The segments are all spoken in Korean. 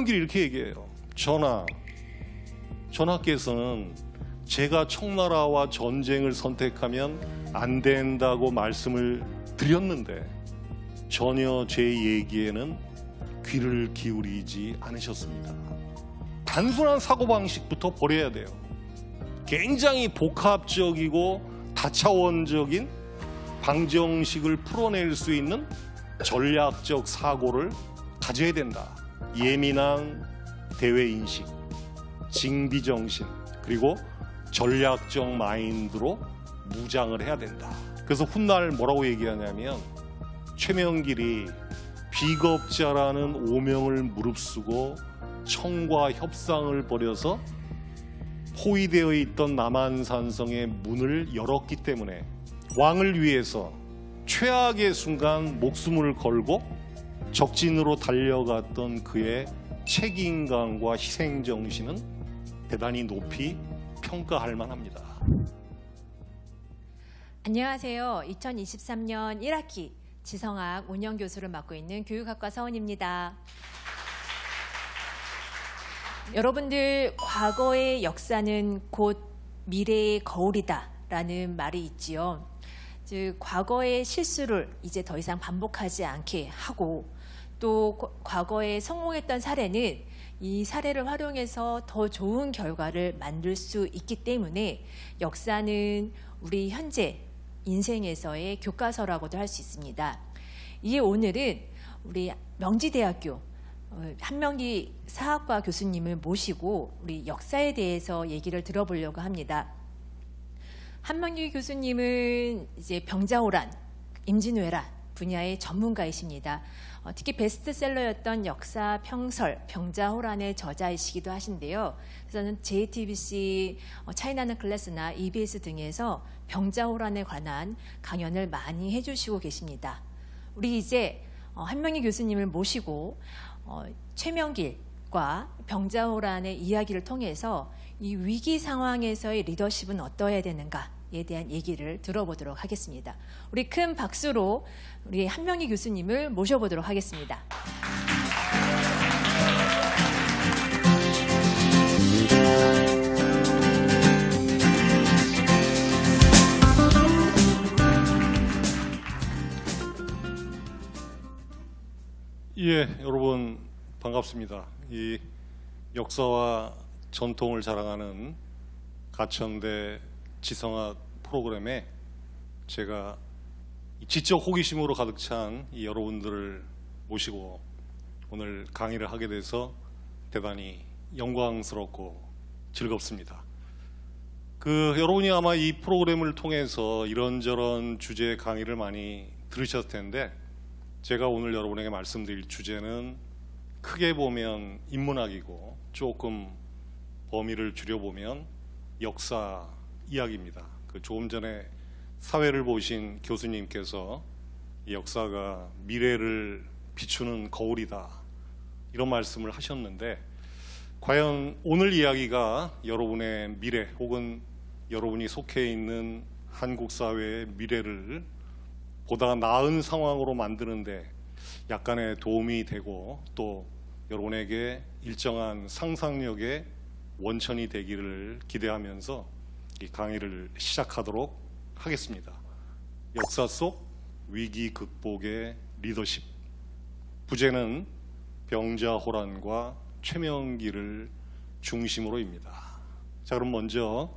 가는 길이 이렇게 얘기해요. 전하, 전하께서는 제가 청나라와 전쟁을 선택하면 안 된다고 말씀을 드렸는데 전혀 제 얘기에는 귀를 기울이지 않으셨습니다. 단순한 사고방식부터 버려야 돼요. 굉장히 복합적이고 다차원적인 방정식을 풀어낼 수 있는 전략적 사고를 가져야 된다. 예민한 대외인식, 징비정신, 그리고 전략적 마인드로 무장을 해야 된다. 그래서 훗날 뭐라고 얘기하냐면 최명길이 비겁자라는 오명을 무릅쓰고 청과 협상을 벌여서 포위되어 있던 남한산성의 문을 열었기 때문에 왕을 위해서 최악의 순간 목숨을 걸고 적진으로 달려갔던 그의 책임감과 희생정신은 대단히 높이 평가할 만합니다. 안녕하세요. 2023년 1학기 지성학 운영 교수를 맡고 있는 교육학과 서원입니다. 여러분들 과거의 역사는 곧 미래의 거울이다 라는 말이 있지요. 즉 과거의 실수를 이제 더 이상 반복하지 않게 하고 또 과거에 성공했던 사례는 이 사례를 활용해서 더 좋은 결과를 만들 수 있기 때문에 역사는 우리 현재 인생에서의 교과서라고도 할 수 있습니다. 이에 오늘은 우리 명지대학교 어, 한명기 사학과 교수님을 모시고 우리 역사에 대해서 얘기를 들어보려고 합니다. 한명기 교수님은 이제 병자호란, 임진왜란 분야의 전문가이십니다. 어, 특히 베스트셀러였던 역사 평설 병자호란의 저자이시기도 하신데요. 그래서는 JTBC 어, 차이나는 클래스나 EBS 등에서 병자호란에 관한 강연을 많이 해주시고 계십니다. 우리 이제 어, 한명희 교수님을 모시고 최명길과 병자호란의 이야기를 통해서 이 위기 상황에서의 리더십은 어떠해야 되는가 에 대한 얘기를 들어보도록 하겠습니다. 우리 큰 박수로 우리 한명희 교수님을 모셔보도록 하겠습니다. 예, 여러분 반갑습니다. 이 역사와 전통을 자랑하는 가천대 지성화 프로그램에 제가 지적 호기심으로 가득 찬 여러분들을 모시고 오늘 강의를 하게 돼서 대단히 영광스럽고 즐겁습니다. 그 여러분이 아마 이 프로그램을 통해서 이런저런 주제의 강의를 많이 들으셨을 텐데 제가 오늘 여러분에게 말씀드릴 주제는 크게 보면 인문학이고 조금 범위를 줄여보면 역사 이야기입니다. 그 조금 전에 사회를 보신 교수님께서 역사가 미래를 비추는 거울이다 이런 말씀을 하셨는데 과연 오늘 이야기가 여러분의 미래 혹은 여러분이 속해 있는 한국 사회의 미래를 보다 나은 상황으로 만드는데 약간의 도움이 되고 또 여러분에게 일정한 상상력의 원천이 되기를 기대하면서 이 강의를 시작하도록 하겠습니다. 역사 속 위기 극복의 리더십. 부제는 병자호란과 최명기를 중심으로입니다. 자, 그럼 먼저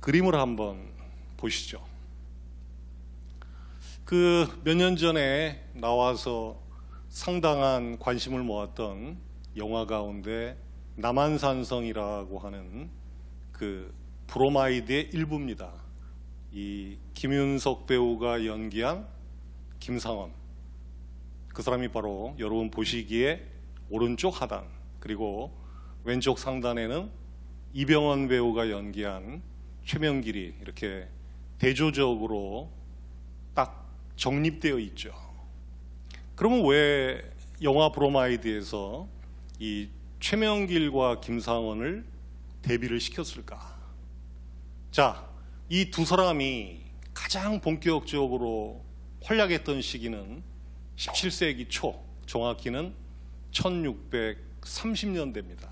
그림을 한번 보시죠. 그 몇 년 전에 나와서 상당한 관심을 모았던 영화 가운데 남한산성이라고 하는 그 브로마이드의 일부입니다. 이 김윤석 배우가 연기한 김상원 그 사람이 바로 여러분 보시기에 오른쪽 하단 그리고 왼쪽 상단에는 이병헌 배우가 연기한 최명길이 이렇게 대조적으로 딱 정립되어 있죠. 그러면 왜 영화 브로마이드에서 이 최명길과 김상원을 대비를 시켰을까? 자, 이 두 사람이 가장 본격적으로 활약했던 시기는 17세기 초, 정확히는 1630년대입니다.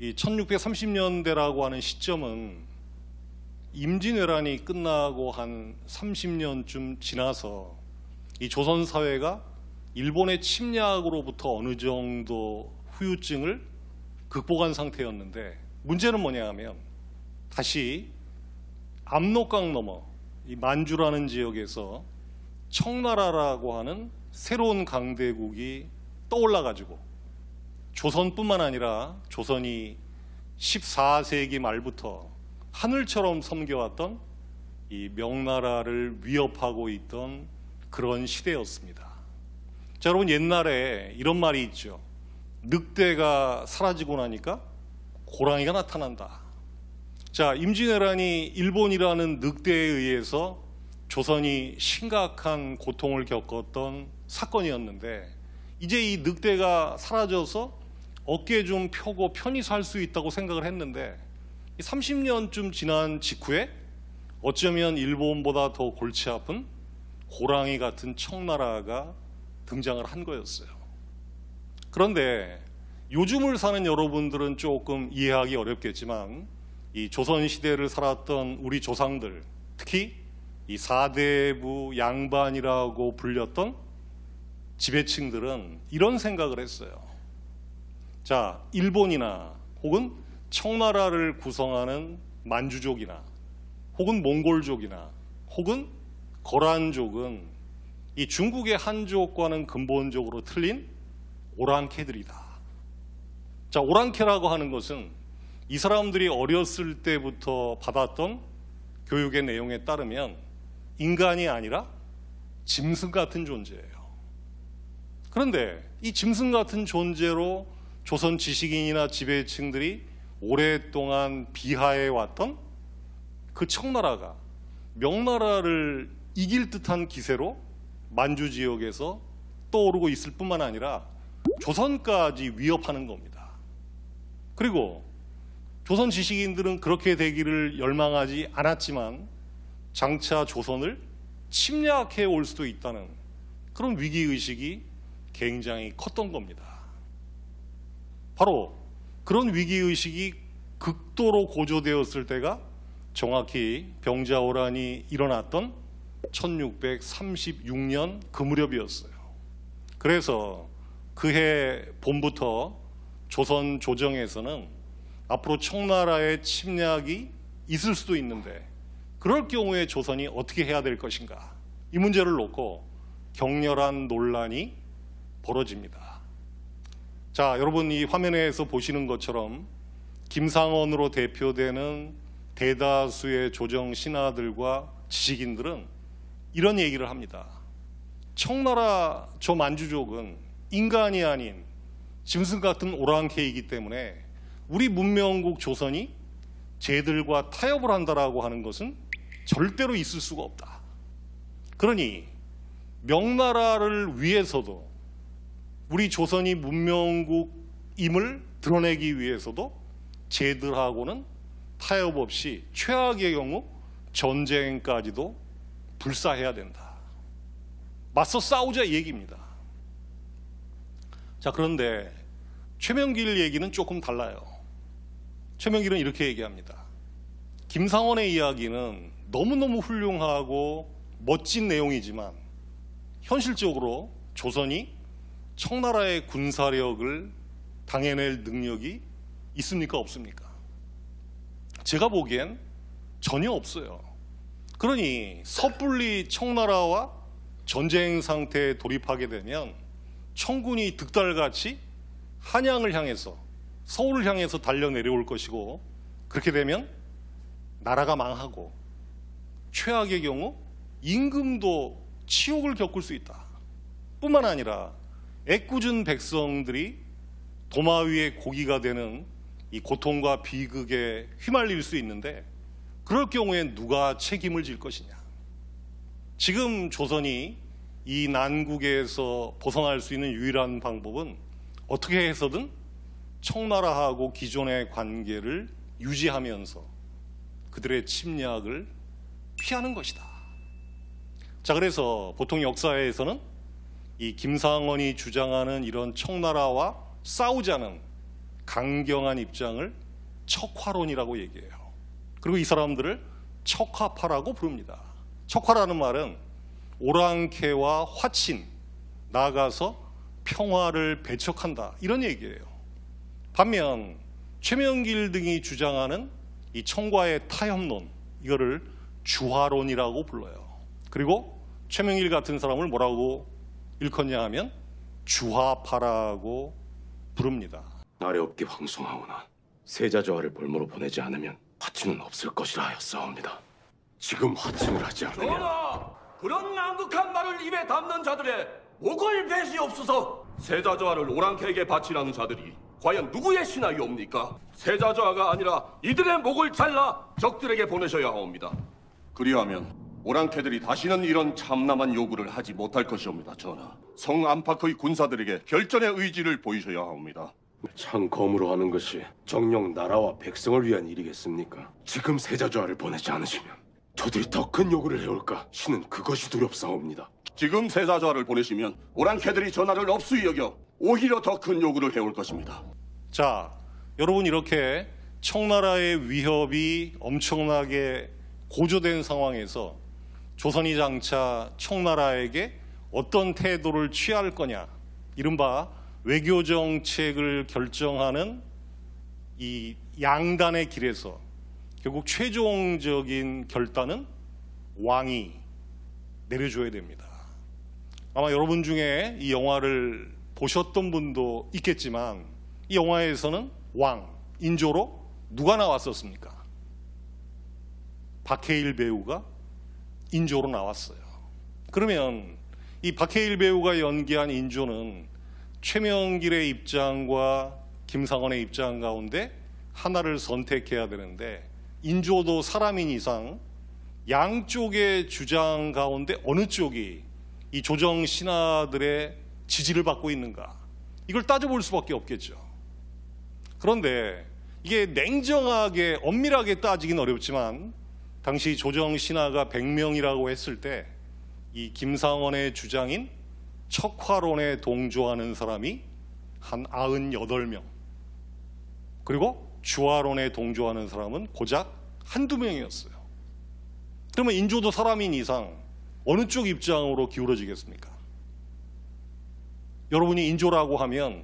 이 1630년대라고 하는 시점은 임진왜란이 끝나고 한 30년쯤 지나서 이 조선 사회가 일본의 침략으로부터 어느 정도 후유증을 극복한 상태였는데 문제는 뭐냐 하면 다시 압록강 너머 이 만주라는 지역에서 청나라라고 하는 새로운 강대국이 떠올라 가지고 조선뿐만 아니라 조선이 14세기 말부터 하늘처럼 섬겨왔던 이 명나라를 위협하고 있던 그런 시대였습니다. 자, 여러분 옛날에 이런 말이 있죠. 늑대가 사라지고 나니까 고랑이가 나타난다. 자, 임진왜란이 일본이라는 늑대에 의해서 조선이 심각한 고통을 겪었던 사건이었는데 이제 이 늑대가 사라져서 어깨 좀 펴고 편히 살 수 있다고 생각을 했는데 30년쯤 지난 직후에 어쩌면 일본보다 더 골치 아픈 호랑이 같은 청나라가 등장을 한 거였어요. 그런데 요즘을 사는 여러분들은 조금 이해하기 어렵겠지만 이 조선 시대를 살았던 우리 조상들 특히 이 사대부 양반이라고 불렸던 지배층들은 이런 생각을 했어요. 자, 일본이나 혹은 청나라를 구성하는 만주족이나 혹은 몽골족이나 혹은 거란족은 이 중국의 한족과는 근본적으로 틀린 오랑캐들이다. 자, 오랑캐라고 하는 것은 이 사람들이 어렸을 때부터 받았던 교육의 내용에 따르면 인간이 아니라 짐승 같은 존재예요. 그런데 이 짐승 같은 존재로 조선 지식인이나 지배층들이 오랫동안 비하해 왔던 그 청나라가 명나라를 이길 듯한 기세로 만주 지역에서 떠오르고 있을 뿐만 아니라 조선까지 위협하는 겁니다. 그리고 조선 지식인들은 그렇게 되기를 열망하지 않았지만 장차 조선을 침략해 올 수도 있다는 그런 위기의식이 굉장히 컸던 겁니다. 바로 그런 위기의식이 극도로 고조되었을 때가 정확히 병자호란이 일어났던 1636년 그 무렵이었어요. 그래서 그해 봄부터 조선 조정에서는 앞으로 청나라의 침략이 있을 수도 있는데 그럴 경우에 조선이 어떻게 해야 될 것인가 이 문제를 놓고 격렬한 논란이 벌어집니다. 자, 여러분 이 화면에서 보시는 것처럼 김상원으로 대표되는 대다수의 조정 신하들과 지식인들은 이런 얘기를 합니다. 청나라 조 만주족은 인간이 아닌 짐승 같은 오랑캐이기 때문에 우리 문명국 조선이 쟤들과 타협을 한다라고 하는 것은 절대로 있을 수가 없다. 그러니 명나라를 위해서도 우리 조선이 문명국임을 드러내기 위해서도 쟤들하고는 타협 없이 최악의 경우 전쟁까지도 불사해야 된다. 맞서 싸우자 얘기입니다. 자, 그런데 최명길 얘기는 조금 달라요. 최명길은 이렇게 얘기합니다. 김상원의 이야기는 너무너무 훌륭하고 멋진 내용이지만 현실적으로 조선이 청나라의 군사력을 당해낼 능력이 있습니까? 없습니까? 제가 보기엔 전혀 없어요. 그러니 섣불리 청나라와 전쟁 상태에 돌입하게 되면 청군이 득달같이 한양을 향해서 서울을 향해서 달려 내려올 것이고 그렇게 되면 나라가 망하고 최악의 경우 임금도 치욕을 겪을 수 있다. 뿐만 아니라 애꿎은 백성들이 도마 위에 고기가 되는 이 고통과 비극에 휘말릴 수 있는데 그럴 경우에 누가 책임을 질 것이냐. 지금 조선이 이 난국에서 벗어날 수 있는 유일한 방법은 어떻게 해서든 청나라하고 기존의 관계를 유지하면서 그들의 침략을 피하는 것이다. 자, 그래서 보통 역사에서는 이 김상원이 주장하는 이런 청나라와 싸우자는 강경한 입장을 척화론이라고 얘기해요. 그리고 이 사람들을 척화파라고 부릅니다. 척화라는 말은 오랑캐와 화친, 나가서 평화를 배척한다. 이런 얘기예요. 반면 최명길 등이 주장하는 이 청과의 타협론 이거를 주화론이라고 불러요. 그리고 최명일 같은 사람을 뭐라고 일컫냐 하면 주화파라고 부릅니다. 날에 없기 황송하오나 세자조화를 볼모로 보내지 않으면 화친은 없을 것이라 하였사옵니다. 지금 화친을 하지 않으면 그런 난극한 말을 입에 담는 자들의 목을 배이없어서 세자조화를 오랑캐에게 바치라는 자들이 과연 누구의 신하이옵니까? 세자저하가 아니라 이들의 목을 잘라 적들에게 보내셔야 하옵니다. 그리하면 오랑캐들이 다시는 이런 참남한 요구를 하지 못할 것이옵니다, 전하. 성 안팎의 군사들에게 결전의 의지를 보이셔야 합니다참검으로 하는 것이 정녕 나라와 백성을 위한 일이겠습니까? 지금 세자조화를 보내지 않으시면 저들이 더 큰 요구를 해올까 신은 그것이 두렵사옵니다. 지금 세자좌를 보내시면 오랑캐들이 전하를 업수히 여겨 오히려 더 큰 요구를 해올 것입니다. 자, 여러분 이렇게 청나라의 위협이 엄청나게 고조된 상황에서 조선이 장차 청나라에게 어떤 태도를 취할 거냐, 이른바 외교 정책을 결정하는 이 양단의 길에서 결국 최종적인 결단은 왕이 내려줘야 됩니다. 아마 여러분 중에 이 영화를 보셨던 분도 있겠지만 이 영화에서는 왕, 인조로 누가 나왔었습니까? 박해일 배우가 인조로 나왔어요. 그러면 이 박해일 배우가 연기한 인조는 최명길의 입장과 김상원의 입장 가운데 하나를 선택해야 되는데 인조도 사람인 이상 양쪽의 주장 가운데 어느 쪽이 이 조정 신하들의 지지를 받고 있는가? 이걸 따져볼 수밖에 없겠죠. 그런데 이게 냉정하게 엄밀하게 따지긴 어렵지만 당시 조정 신하가 100명이라고 했을 때 이 김상원의 주장인 척화론에 동조하는 사람이 한 98명 그리고 주화론에 동조하는 사람은 고작 한두 명이었어요. 그러면 인조도 사람인 이상 어느 쪽 입장으로 기울어지겠습니까? 여러분이 인조라고 하면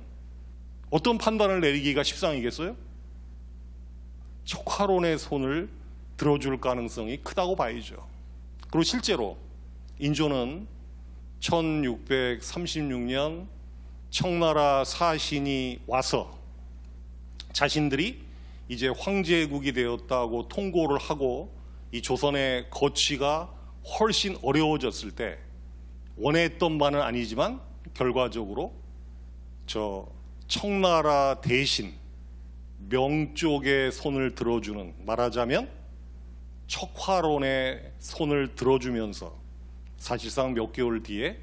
어떤 판단을 내리기가 십상이겠어요? 척화론의 손을 들어줄 가능성이 크다고 봐야죠. 그리고 실제로 인조는 1636년 청나라 사신이 와서 자신들이 이제 황제국이 되었다고 통고를 하고 이 조선의 거취가 훨씬 어려워졌을 때 원했던 바는 아니지만 결과적으로 저 청나라 대신 명쪽에 손을 들어주는 말하자면 척화론의 손을 들어주면서 사실상 몇 개월 뒤에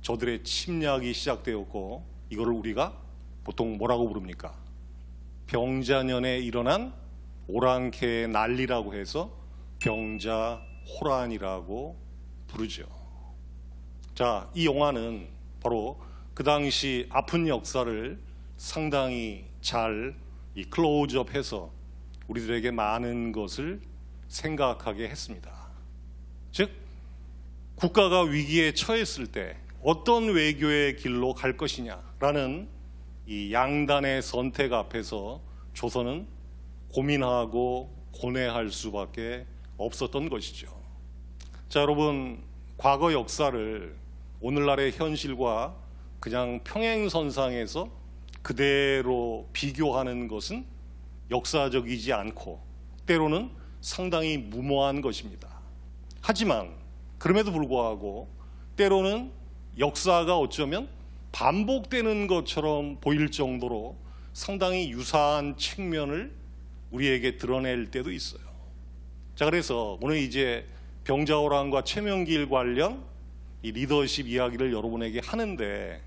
저들의 침략이 시작되었고 이거를 우리가 보통 뭐라고 부릅니까? 병자년에 일어난 오랑캐의 난리라고 해서 병자 호란이라고 부르죠. 자, 이 영화는 바로 그 당시 아픈 역사를 상당히 잘 이 클로즈업해서 우리들에게 많은 것을 생각하게 했습니다. 즉 국가가 위기에 처했을 때 어떤 외교의 길로 갈 것이냐라는 이 양단의 선택 앞에서 조선은 고민하고 고뇌할 수밖에 없었던 것이죠. 자, 여러분, 과거 역사를 오늘날의 현실과 그냥 평행선상에서 그대로 비교하는 것은 역사적이지 않고 때로는 상당히 무모한 것입니다. 하지만 그럼에도 불구하고 때로는 역사가 어쩌면 반복되는 것처럼 보일 정도로 상당히 유사한 측면을 우리에게 드러낼 때도 있어요. 자, 그래서 오늘 이제 병자호랑과 최명길 관련 이 리더십 이야기를 여러분에게 하는데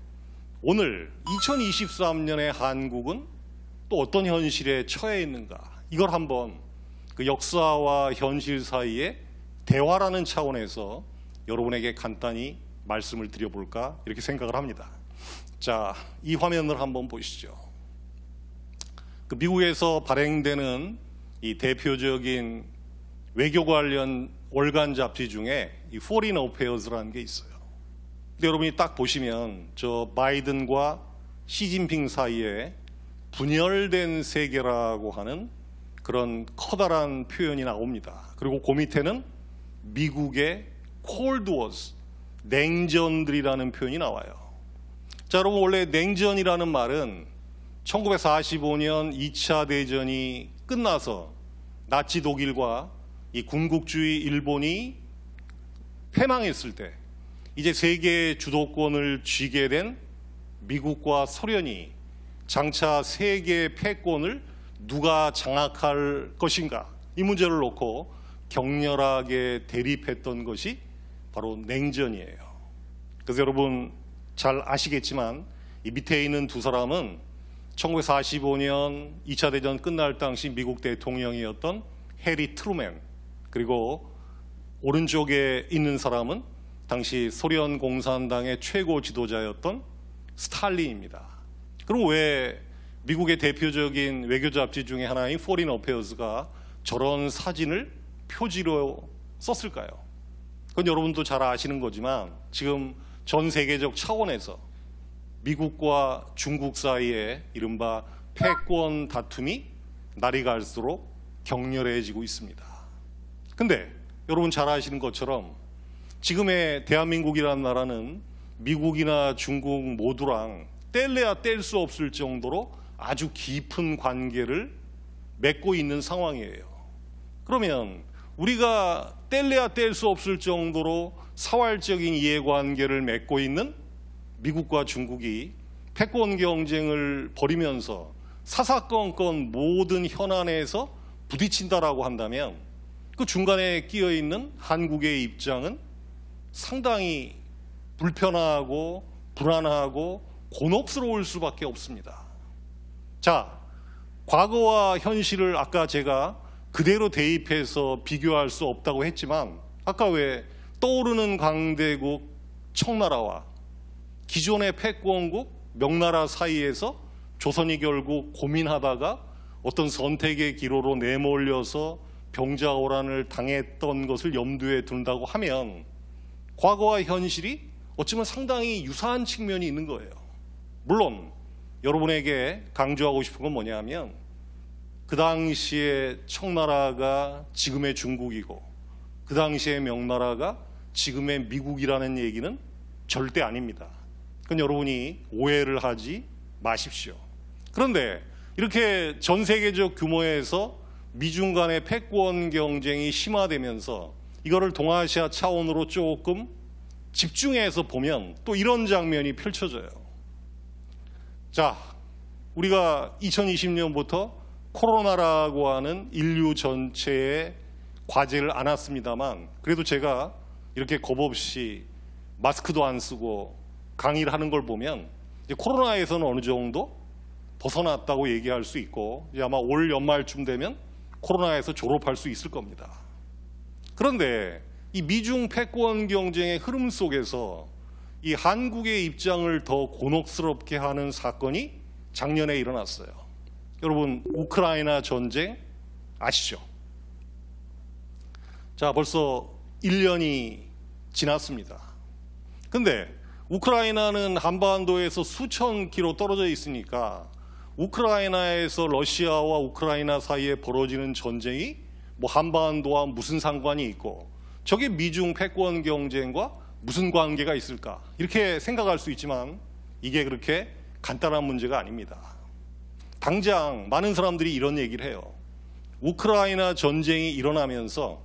오늘 2023년의 한국은 또 어떤 현실에 처해 있는가 이걸 한번 그 역사와 현실 사이에 대화라는 차원에서 여러분에게 간단히 말씀을 드려볼까 이렇게 생각을 합니다. 자, 이 화면을 한번 보시죠. 그 미국에서 발행되는 이 대표적인 외교 관련 월간 잡지 중에 이 Foreign Affairs라는 게 있어요. 근데 여러분이 딱 보시면 저 바이든과 시진핑 사이에 분열된 세계라고 하는 그런 커다란 표현이 나옵니다. 그리고 그 밑에는 미국의 Cold Wars, 냉전들이라는 표현이 나와요. 자, 여러분 원래 냉전이라는 말은 1945년 2차 대전이 끝나서 나치 독일과 이 군국주의 일본이 패망했을 때 이제 세계 주도권을 쥐게 된 미국과 소련이 장차 세계 패권을 누가 장악할 것인가 이 문제를 놓고 격렬하게 대립했던 것이 바로 냉전이에요. 그래서 여러분 잘 아시겠지만 이 밑에 있는 두 사람은 1945년 2차 대전 끝날 당시 미국 대통령이었던 해리 트루맨 그리고 오른쪽에 있는 사람은 당시 소련 공산당의 최고 지도자였던 스탈린입니다. 그럼 왜 미국의 대표적인 외교 잡지 중에 하나인 포린 어페어스가 저런 사진을 표지로 썼을까요? 그건 여러분도 잘 아시는 거지만 지금 전 세계적 차원에서 미국과 중국 사이에 이른바 패권 다툼이 날이 갈수록 격렬해지고 있습니다. 근데 여러분 잘 아시는 것처럼 지금의 대한민국이라는 나라는 미국이나 중국 모두랑 뗄래야 뗄 수 없을 정도로 아주 깊은 관계를 맺고 있는 상황이에요. 그러면 우리가 뗄래야 뗄 수 없을 정도로 사활적인 이해관계를 맺고 있는 미국과 중국이 패권 경쟁을 벌이면서 사사건건 모든 현안에서 부딪힌다라고 한다면 그 중간에 끼어 있는 한국의 입장은 상당히 불편하고 불안하고 곤혹스러울 수밖에 없습니다. 자, 과거와 현실을 아까 제가 그대로 대입해서 비교할 수 없다고 했지만 아까 왜 떠오르는 강대국 청나라와 기존의 패권국 명나라 사이에서 조선이 결국 고민하다가 어떤 선택의 기로로 내몰려서 경자오란을 당했던 것을 염두에 둔다고 하면 과거와 현실이 어쩌면 상당히 유사한 측면이 있는 거예요. 물론 여러분에게 강조하고 싶은 건 뭐냐 하면 그 당시에 청나라가 지금의 중국이고 그당시에 명나라가 지금의 미국이라는 얘기는 절대 아닙니다. 그건 여러분이 오해를 하지 마십시오. 그런데 이렇게 전 세계적 규모에서 미중 간의 패권 경쟁이 심화되면서 이거를 동아시아 차원으로 조금 집중해서 보면 또 이런 장면이 펼쳐져요. 자, 우리가 2020년부터 코로나라고 하는 인류 전체의 과제를 안았습니다만 그래도 제가 이렇게 겁 없이 마스크도 안 쓰고 강의를 하는 걸 보면 코로나에서는 어느 정도 벗어났다고 얘기할 수 있고 아마 올 연말쯤 되면 코로나에서 졸업할 수 있을 겁니다. 그런데 이 미중 패권 경쟁의 흐름 속에서 이 한국의 입장을 더 곤혹스럽게 하는 사건이 작년에 일어났어요. 여러분 우크라이나 전쟁 아시죠? 자 벌써 1년이 지났습니다. 근데 우크라이나는 한반도에서 수천 키로 떨어져 있으니까 우크라이나에서 러시아와 우크라이나 사이에 벌어지는 전쟁이 뭐 한반도와 무슨 상관이 있고 저게 미중 패권 경쟁과 무슨 관계가 있을까 이렇게 생각할 수 있지만 이게 그렇게 간단한 문제가 아닙니다. 당장 많은 사람들이 이런 얘기를 해요. 우크라이나 전쟁이 일어나면서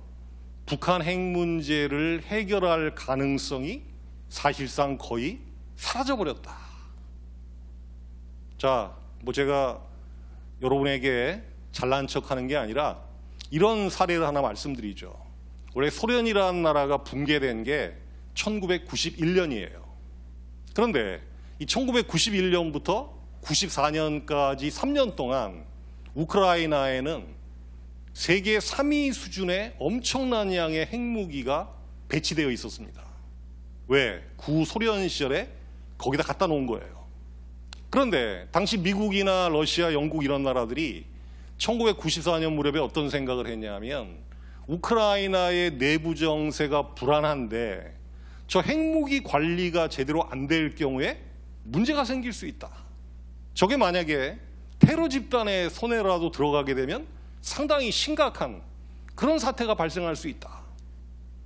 북한 핵 문제를 해결할 가능성이 사실상 거의 사라져버렸다. 자, 뭐 제가 여러분에게 잘난 척하는 게 아니라 이런 사례를 하나 말씀드리죠. 원래 소련이라는 나라가 붕괴된 게 1991년이에요. 그런데 이 1991년부터 94년까지 3년 동안 우크라이나에는 세계 3위 수준의 엄청난 양의 핵무기가 배치되어 있었습니다. 왜? 구소련 시절에 거기다 갖다 놓은 거예요. 그런데 당시 미국이나 러시아, 영국 이런 나라들이 1994년 무렵에 어떤 생각을 했냐면 우크라이나의 내부 정세가 불안한데 저 핵무기 관리가 제대로 안 될 경우에 문제가 생길 수 있다. 저게 만약에 테러 집단의 손해라도 들어가게 되면 상당히 심각한 그런 사태가 발생할 수 있다.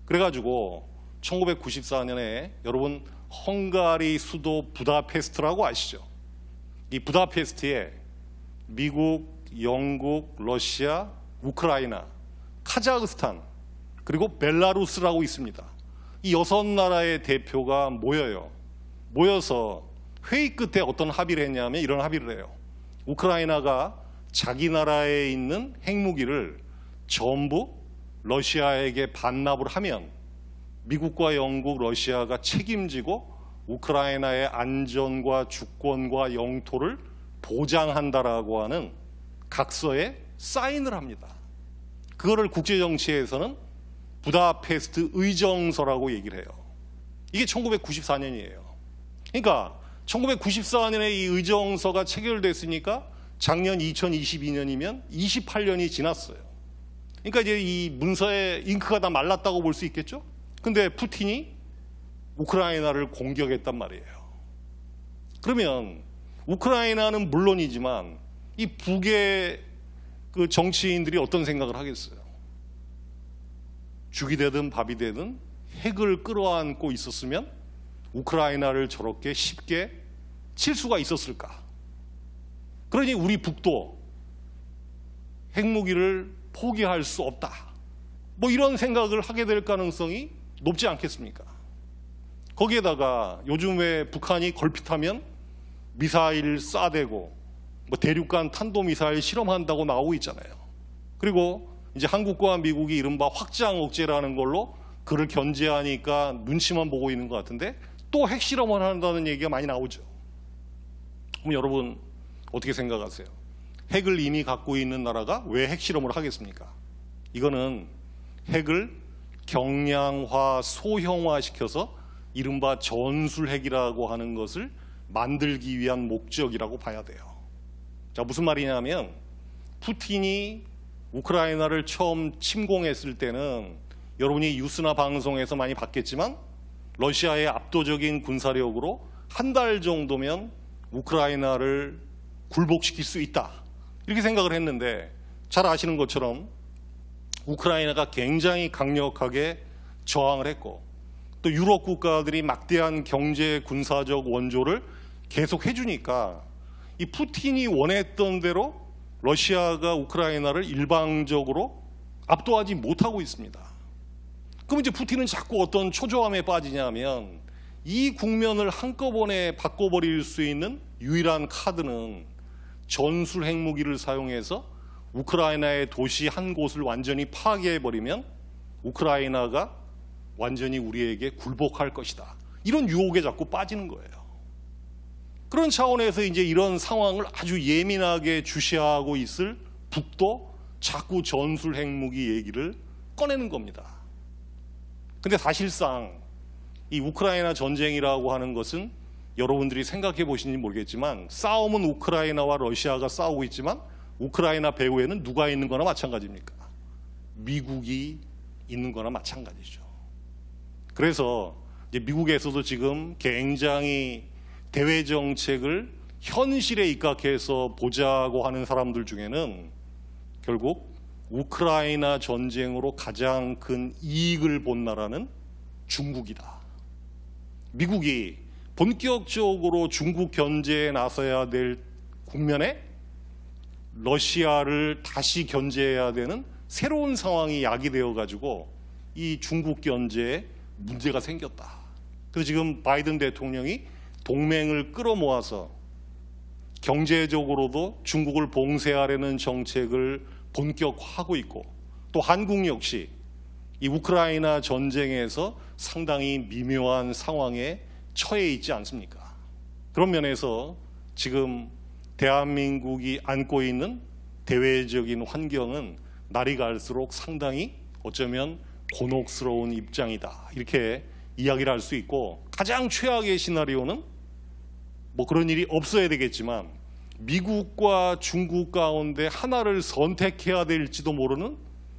그래가지고 1994년에 여러분 헝가리 수도 부다페스트라고 아시죠? 이 부다페스트에 미국, 영국, 러시아, 우크라이나, 카자흐스탄 그리고 벨라루스라고 있습니다. 이 여섯 나라의 대표가 모여요. 모여서 회의 끝에 어떤 합의를 했냐면 이런 합의를 해요. 우크라이나가 자기 나라에 있는 핵무기를 전부 러시아에게 반납을 하면 미국과 영국, 러시아가 책임지고 우크라이나의 안전과 주권과 영토를 보장한다라고 하는 각서에 사인을 합니다. 그거를 국제정치에서는 부다페스트 의정서라고 얘기를 해요. 이게 1994년이에요. 그러니까 1994년에 이 의정서가 체결됐으니까 작년 2022년이면 28년이 지났어요. 그러니까 이제 이 문서에 잉크가 다 말랐다고 볼 수 있겠죠? 근데 푸틴이 우크라이나를 공격했단 말이에요. 그러면 우크라이나는 물론이지만 이 북의 그 정치인들이 어떤 생각을 하겠어요? 죽이 되든 밥이 되든 핵을 끌어안고 있었으면 우크라이나를 저렇게 쉽게 칠 수가 있었을까? 그러니 우리 북도 핵무기를 포기할 수 없다. 뭐 이런 생각을 하게 될 가능성이 높지 않겠습니까? 거기에다가 요즘 왜 북한이 걸핏하면 미사일 쏴대고 뭐 대륙간 탄도미사일 실험한다고 나오고 있잖아요. 그리고 이제 한국과 미국이 이른바 확장 억제라는 걸로 그를 견제하니까 눈치만 보고 있는 것 같은데 또 핵실험을 한다는 얘기가 많이 나오죠. 그럼 여러분 어떻게 생각하세요? 핵을 이미 갖고 있는 나라가 왜 핵실험을 하겠습니까? 이거는 핵을 경량화, 소형화시켜서 이른바 전술핵이라고 하는 것을 만들기 위한 목적이라고 봐야 돼요. 자, 무슨 말이냐면 푸틴이 우크라이나를 처음 침공했을 때는 여러분이 뉴스나 방송에서 많이 봤겠지만 러시아의 압도적인 군사력으로 한 달 정도면 우크라이나를 굴복시킬 수 있다. 이렇게 생각을 했는데 잘 아시는 것처럼 우크라이나가 굉장히 강력하게 저항을 했고 또 유럽 국가들이 막대한 경제 군사적 원조를 계속 해주니까 이 푸틴이 원했던 대로 러시아가 우크라이나를 일방적으로 압도하지 못하고 있습니다. 그럼 이제 푸틴은 자꾸 어떤 초조함에 빠지냐면 이 국면을 한꺼번에 바꿔버릴 수 있는 유일한 카드는 전술 핵무기를 사용해서 우크라이나의 도시 한 곳을 완전히 파괴해버리면 우크라이나가 완전히 우리에게 굴복할 것이다. 이런 유혹에 자꾸 빠지는 거예요. 그런 차원에서 이제 이런 상황을 아주 예민하게 주시하고 있을 북도 자꾸 전술 핵무기 얘기를 꺼내는 겁니다. 근데 사실상 이 우크라이나 전쟁이라고 하는 것은 여러분들이 생각해 보시는지 모르겠지만 싸움은 우크라이나와 러시아가 싸우고 있지만 우크라이나 배후에는 누가 있는 거나 마찬가지입니까? 미국이 있는 거나 마찬가지죠. 그래서 미국에서도 지금 굉장히 대외 정책을 현실에 입각해서 보자고 하는 사람들 중에는 결국 우크라이나 전쟁으로 가장 큰 이익을 본 나라는 중국이다. 미국이 본격적으로 중국 견제에 나서야 될 국면에 러시아를 다시 견제해야 되는 새로운 상황이 야기되어 가지고 이 중국 견제에 문제가 생겼다. 그 지금 바이든 대통령이 동맹을 끌어모아서 경제적으로도 중국을 봉쇄하려는 정책을 본격화하고 있고 또 한국 역시 이 우크라이나 전쟁에서 상당히 미묘한 상황에 처해 있지 않습니까? 그런 면에서 지금 대한민국이 안고 있는 대외적인 환경은 날이 갈수록 상당히 어쩌면 곤혹스러운 입장이다. 이렇게 이야기를 할 수 있고 가장 최악의 시나리오는 뭐 그런 일이 없어야 되겠지만 미국과 중국 가운데 하나를 선택해야 될지도 모르는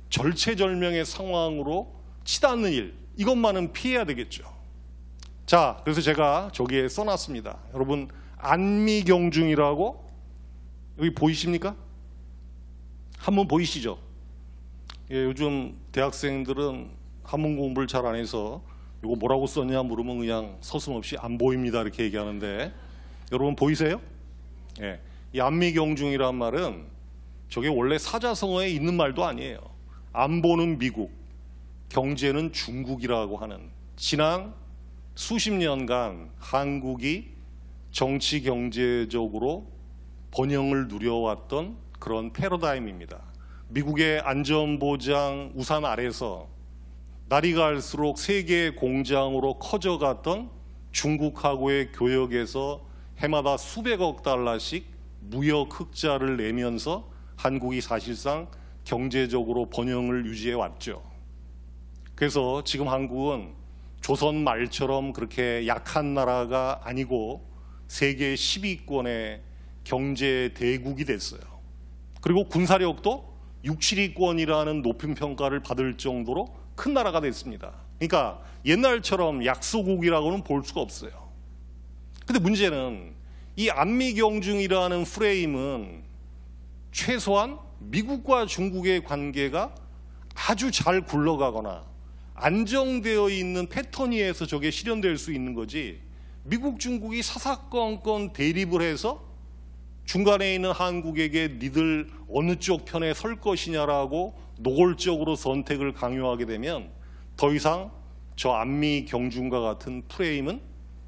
절체절명의 상황으로 치닫는 일 이것만은 피해야 되겠죠. 자, 그래서 제가 저기에 써놨습니다. 여러분 안미경중이라고 여기 보이십니까? 한번 보이시죠? 예, 요즘 대학생들은 한문 공부를 잘 안 해서 이거 뭐라고 썼냐 물으면 그냥 서슴없이 안 보입니다 이렇게 얘기하는데 여러분 보이세요? 예, 이미경중이란 말은 저게 원래 사자성어에 있는 말도 아니에요. 안보는 미국, 경제는 중국이라고 하는 지난 수십 년간 한국이 정치 경제적으로 번영을 누려왔던 그런 패러다임입니다. 미국의 안전보장 우산 아래서 날이 갈수록 세계 공장으로 커져갔던 중국하고의 교역에서 해마다 수백억 달러씩 무역 흑자를 내면서 한국이 사실상 경제적으로 번영을 유지해 왔죠. 그래서 지금 한국은 조선 말처럼 그렇게 약한 나라가 아니고 세계 10위권의 경제 대국이 됐어요. 그리고 군사력도 6 7위권이라는 높은 평가를 받을 정도로 큰 나라가 됐습니다. 그러니까 옛날처럼 약소국이라고는 볼 수가 없어요. 근데 문제는 이 안미경중이라는 프레임은 최소한 미국과 중국의 관계가 아주 잘 굴러가거나 안정되어 있는 패턴 이에서 저게 실현될 수 있는 거지 미국 중국이 사사건건 대립을 해서 중간에 있는 한국에게 니들 어느 쪽 편에 설 것이냐라고 노골적으로 선택을 강요하게 되면 더 이상 저 안미 경중과 같은 프레임은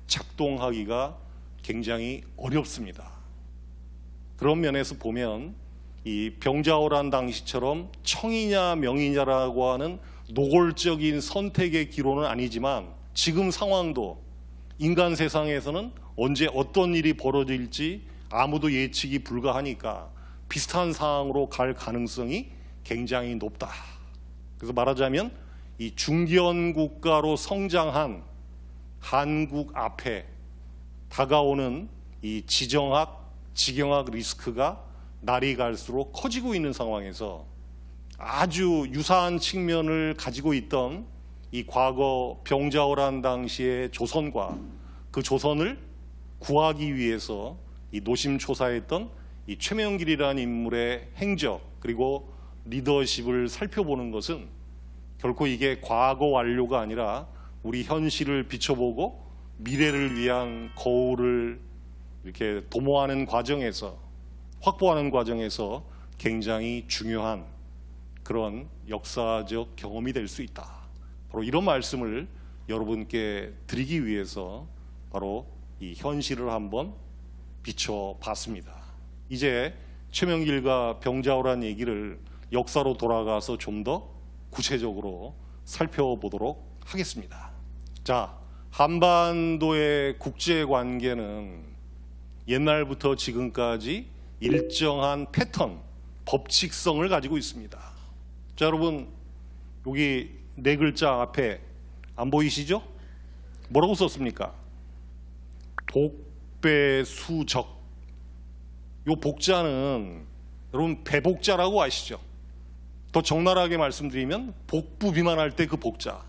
작동하기가 굉장히 어렵습니다. 그런 면에서 보면 이 병자호란 당시처럼 청이냐 명이냐라고 하는 노골적인 선택의 기로는 아니지만 지금 상황도 인간 세상에서는 언제 어떤 일이 벌어질지 아무도 예측이 불가하니까 비슷한 상황으로 갈 가능성이 굉장히 높다. 그래서 말하자면 이 중견 국가로 성장한 한국 앞에 다가오는 이 지정학, 지경학 리스크가 날이 갈수록 커지고 있는 상황에서 아주 유사한 측면을 가지고 있던 이 과거 병자호란 당시의 조선과 그 조선을 구하기 위해서 이 노심초사했던 이 최명길이라는 인물의 행적 그리고 리더십을 살펴보는 것은 결코 이게 과거 완료가 아니라 우리 현실을 비춰보고 미래를 위한 거울을 이렇게 도모하는 과정에서 확보하는 과정에서 굉장히 중요한 그런 역사적 경험이 될 수 있다. 바로 이런 말씀을 여러분께 드리기 위해서 바로 이 현실을 한번 비춰봤습니다. 이제 최명길과 병자호란 얘기를 역사로 돌아가서 좀 더 구체적으로 살펴보도록 하겠습니다. 자, 한반도의 국제관계는 옛날부터 지금까지 일정한 패턴, 법칙성을 가지고 있습니다. 자, 여러분 여기 네 글자 앞에 안 보이시죠? 뭐라고 썼습니까? 독 복배 수적 요 복자는 여러분 배복자라고 아시죠? 더 적나라하게 말씀드리면 복부 비만할 때 그 복자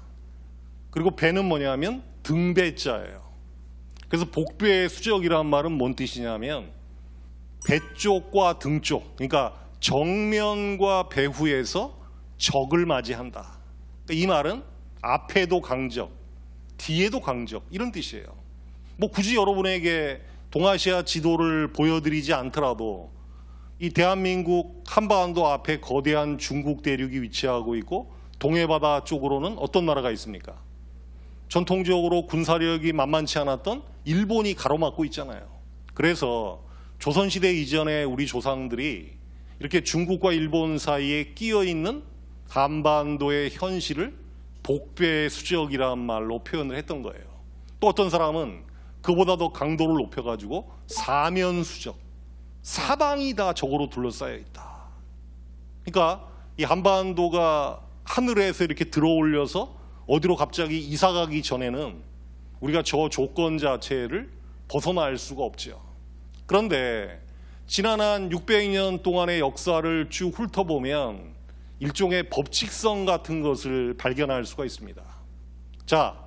그리고 배는 뭐냐면 등배자예요 그래서 복배 수적이라는 말은 뭔 뜻이냐면 배 쪽과 등쪽 그러니까 정면과 배후에서 적을 맞이한다 그러니까 이 말은 앞에도 강적 뒤에도 강적 이런 뜻이에요 뭐 굳이 여러분에게 동아시아 지도를 보여드리지 않더라도 이 대한민국 한반도 앞에 거대한 중국 대륙이 위치하고 있고 동해바다 쪽으로는 어떤 나라가 있습니까? 전통적으로 군사력이 만만치 않았던 일본이 가로막고 있잖아요. 그래서 조선시대 이전에 우리 조상들이 이렇게 중국과 일본 사이에 끼어 있는 한반도의 현실을 복배 수적이라는 말로 표현을 했던 거예요. 또 어떤 사람은 그보다 더 강도를 높여가지고 사면 수적, 사방이 다 적으로 둘러싸여 있다. 그러니까 이 한반도가 하늘에서 이렇게 들어올려서 어디로 갑자기 이사가기 전에는 우리가 저 조건 자체를 벗어날 수가 없죠 그런데 지난 한 600년 동안의 역사를 쭉 훑어보면 일종의 법칙성 같은 것을 발견할 수가 있습니다. 자,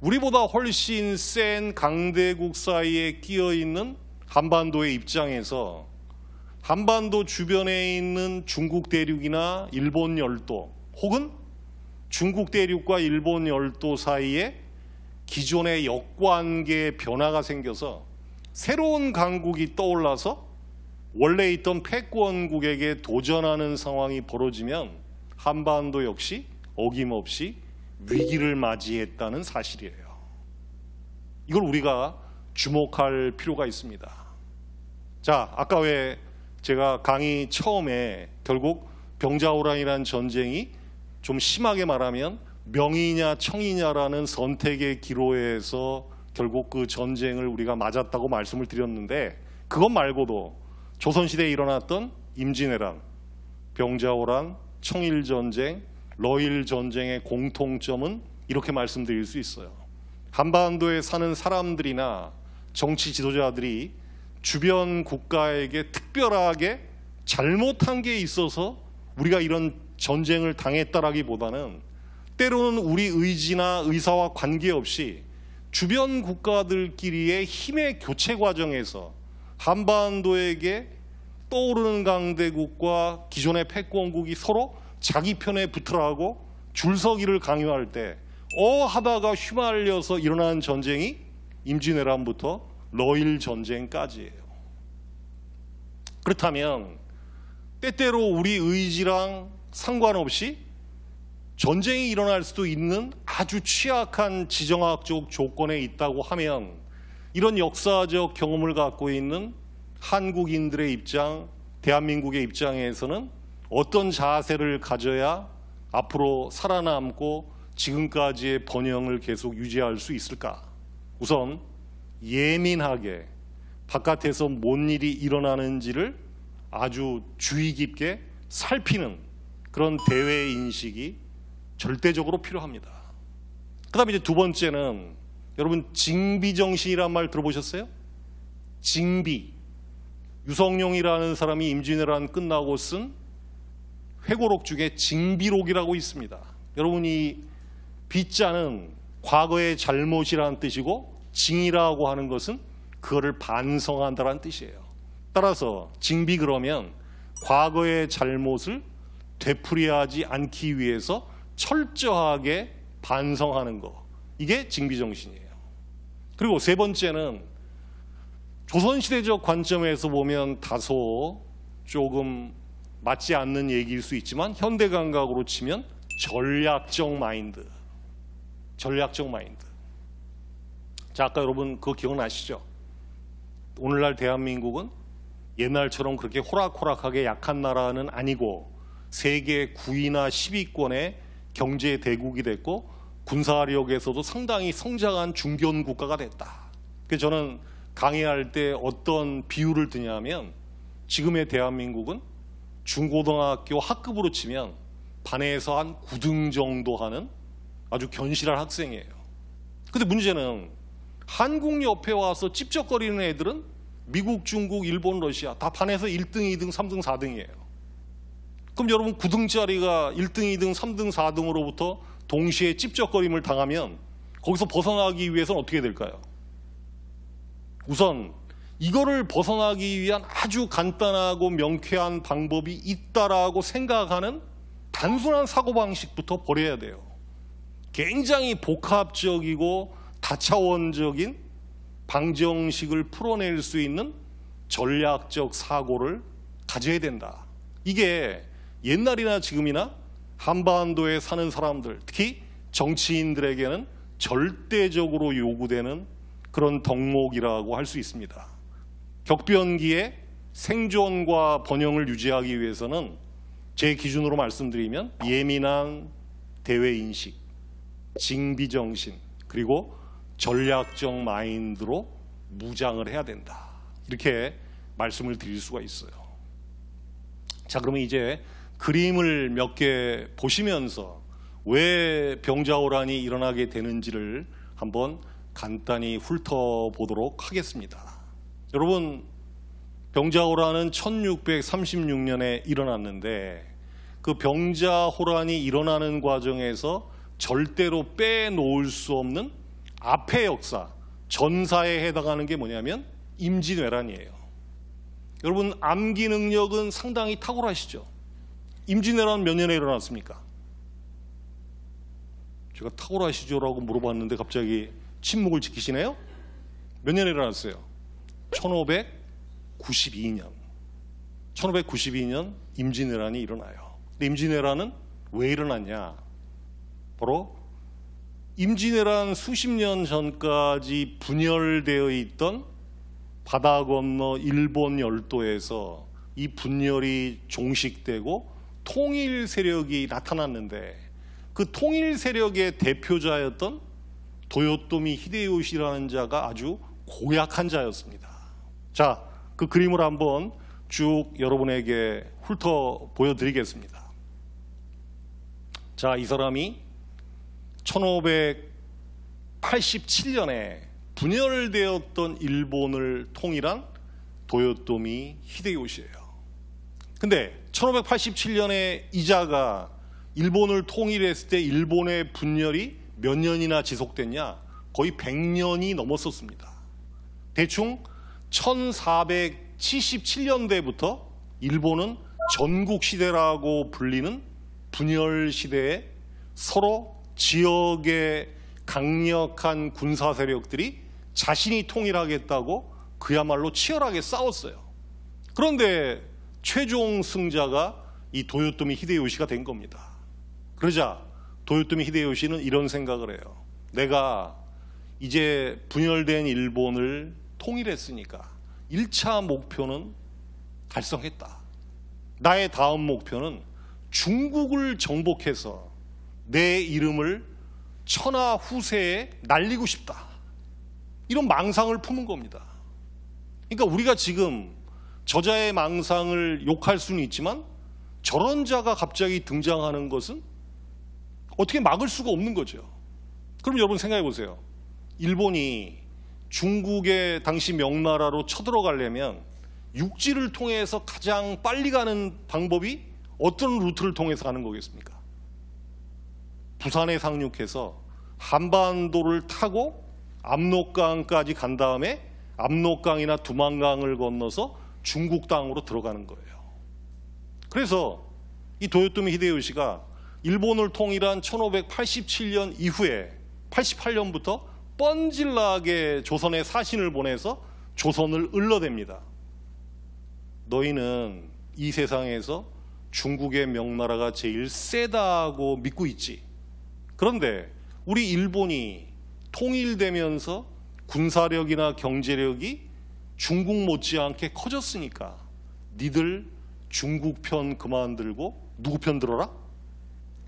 우리보다 훨씬 센 강대국 사이에 끼어 있는 한반도의 입장에서 한반도 주변에 있는 중국 대륙이나 일본 열도 혹은 중국 대륙과 일본 열도 사이에 기존의 역관계의 변화가 생겨서 새로운 강국이 떠올라서 원래 있던 패권국에게 도전하는 상황이 벌어지면 한반도 역시 어김없이 위기를 맞이했다는 사실이에요. 이걸 우리가 주목할 필요가 있습니다. 자, 아까 왜 제가 강의 처음에 결국 병자호랑이라는 전쟁이 좀 심하게 말하면 명이냐 청이냐라는 선택의 기로에서 결국 그 전쟁을 우리가 맞았다고 말씀을 드렸는데 그것 말고도 조선시대에 일어났던 임진왜란, 병자호란, 청일전쟁, 러일 전쟁의 공통점은 이렇게 말씀드릴 수 있어요. 한반도에 사는 사람들이나 정치 지도자들이 주변 국가에게 특별하게 잘못한 게 있어서 우리가 이런 전쟁을 당했다라기보다는 때로는 우리 의지나 의사와 관계없이 주변 국가들끼리의 힘의 교체 과정에서 한반도에게 떠오르는 강대국과 기존의 패권국이 서로 자기 편에 붙으라 고 줄서기를 강요할 때어 하다가 휘말려서 일어난 전쟁이 임진왜란부터 러일 전쟁까지예요. 그렇다면 때때로 우리 의지랑 상관없이 전쟁이 일어날 수도 있는 아주 취약한 지정학적 조건에 있다고 하면 이런 역사적 경험을 갖고 있는 한국인들의 입장, 대한민국의 입장에서는 어떤 자세를 가져야 앞으로 살아남고 지금까지의 번영을 계속 유지할 수 있을까? 우선 예민하게 바깥에서 뭔 일이 일어나는지를 아주 주의 깊게 살피는 그런 대외 인식이 절대적으로 필요합니다. 그다음에 이제 두 번째는 여러분 징비 정신이란 말 들어보셨어요? 징비 유성룡이라는 사람이 임진왜란 끝나고 쓴 회고록 중에 징비록이라고 있습니다. 여러분이 빗자는 과거의 잘못이라는 뜻이고 징이라고 하는 것은 그거를 반성한다라는 뜻이에요. 따라서 징비 그러면 과거의 잘못을 되풀이하지 않기 위해서 철저하게 반성하는 거. 이게 징비 정신이에요. 그리고 세 번째는 조선시대적 관점에서 보면 다소 조금 맞지 않는 얘기일 수 있지만 현대 감각으로 치면 전략적 마인드. 전략적 마인드. 자, 아까 여러분 그거 기억나시죠? 오늘날 대한민국은 옛날처럼 그렇게 호락호락하게 약한 나라는 아니고 세계 9위나 10위권의 경제 대국이 됐고 군사력에서도 상당히 성장한 중견 국가가 됐다. 그 저는 강의할 때 어떤 비유를 드냐면 지금의 대한민국은 중고등학교 학급으로 치면 반에서 한 9등 정도 하는 아주 견실한 학생이에요. 근데 문제는 한국 옆에 와서 찝쩍거리는 애들은 미국, 중국, 일본, 러시아 다 반에서 1등, 2등, 3등, 4등이에요. 그럼 여러분 9등짜리가 1등, 2등, 3등, 4등으로부터 동시에 찝쩍거림을 당하면 거기서 벗어나기 위해서는 어떻게 될까요? 우선 이거를 벗어나기 위한 아주 간단하고 명쾌한 방법이 있다라고 생각하는 단순한 사고방식부터 버려야 돼요. 굉장히 복합적이고 다차원적인 방정식을 풀어낼 수 있는 전략적 사고를 가져야 된다. 이게 옛날이나 지금이나 한반도에 사는 사람들, 특히 정치인들에게는 절대적으로 요구되는 그런 덕목이라고 할 수 있습니다. 격변기에 생존과 번영을 유지하기 위해서는 제 기준으로 말씀드리면 예민한 대외인식, 징비정신, 그리고 전략적 마인드로 무장을 해야 된다. 이렇게 말씀을 드릴 수가 있어요. 자, 그러면 이제 그림을 몇 개 보시면서 왜 병자호란이 일어나게 되는지를 한번 간단히 훑어보도록 하겠습니다. 여러분 병자호란은 1636년에 일어났는데 그 병자호란이 일어나는 과정에서 절대로 빼놓을 수 없는 앞의 역사, 전사에 해당하는 게 뭐냐면 임진왜란이에요. 여러분 암기 능력은 상당히 탁월하시죠? 임진왜란 몇 년에 일어났습니까? 제가 탁월하시죠라고 물어봤는데 갑자기 침묵을 지키시네요? 몇 년에 일어났어요? 1592년 1592년 임진왜란이 일어나요. 임진왜란은 왜 일어났냐? 바로 임진왜란 수십 년 전까지 분열되어 있던 바다 건너 일본 열도에서 이 분열이 종식되고 통일 세력이 나타났는데 그 통일 세력의 대표자였던 도요토미 히데요시라는 자가 아주 고약한 자였습니다. 자, 그 그림을 한번 쭉 여러분에게 훑어 보여드리겠습니다. 자, 이 사람이 1587년에 분열되었던 일본을 통일한 도요토미 히데요시예요. 근데 1587년에 이자가 일본을 통일했을 때 일본의 분열이 몇 년이나 지속됐냐? 거의 100년이 넘었었습니다. 대충 1477년대부터 일본은 전국 시대라고 불리는 분열 시대에 서로 지역의 강력한 군사 세력들이 자신이 통일하겠다고 그야말로 치열하게 싸웠어요. 그런데 최종 승자가 이 도요토미 히데요시가 된 겁니다. 그러자 도요토미 히데요시는 이런 생각을 해요. 내가 이제 분열된 일본을 통일했으니까 1차 목표는 달성했다. 나의 다음 목표는 중국을 정복해서 내 이름을 천하 후세에 날리고 싶다. 이런 망상을 품은 겁니다. 그러니까 우리가 지금 저자의 망상을 욕할 수는 있지만 저런 자가 갑자기 등장하는 것은 어떻게 막을 수가 없는 거죠. 그럼 여러분 생각해 보세요. 일본이 중국의 당시 명나라로 쳐들어가려면 육지를 통해서 가장 빨리 가는 방법이 어떤 루트를 통해서 가는 거겠습니까? 부산에 상륙해서 한반도를 타고 압록강까지 간 다음에 압록강이나 두만강을 건너서 중국 땅으로 들어가는 거예요. 그래서 이 도요토미 히데요시가 일본을 통일한 1587년 이후에 88년부터 뻔질나게 조선에 사신을 보내서 조선을 을러댑니다. 너희는 이 세상에서 중국의 명나라가 제일 세다고 믿고 있지. 그런데 우리 일본이 통일되면서 군사력이나 경제력이 중국 못지않게 커졌으니까 니들 중국 편 그만들고 누구 편 들어라?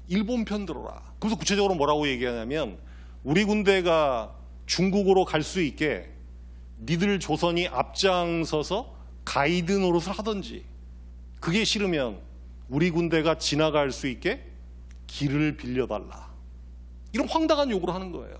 일본 편 들어라. 그래서 구체적으로 뭐라고 얘기하냐면 우리 군대가 중국으로 갈 수 있게 니들 조선이 앞장서서 가이드 노릇을 하든지 그게 싫으면 우리 군대가 지나갈 수 있게 길을 빌려달라. 이런 황당한 요구를 하는 거예요.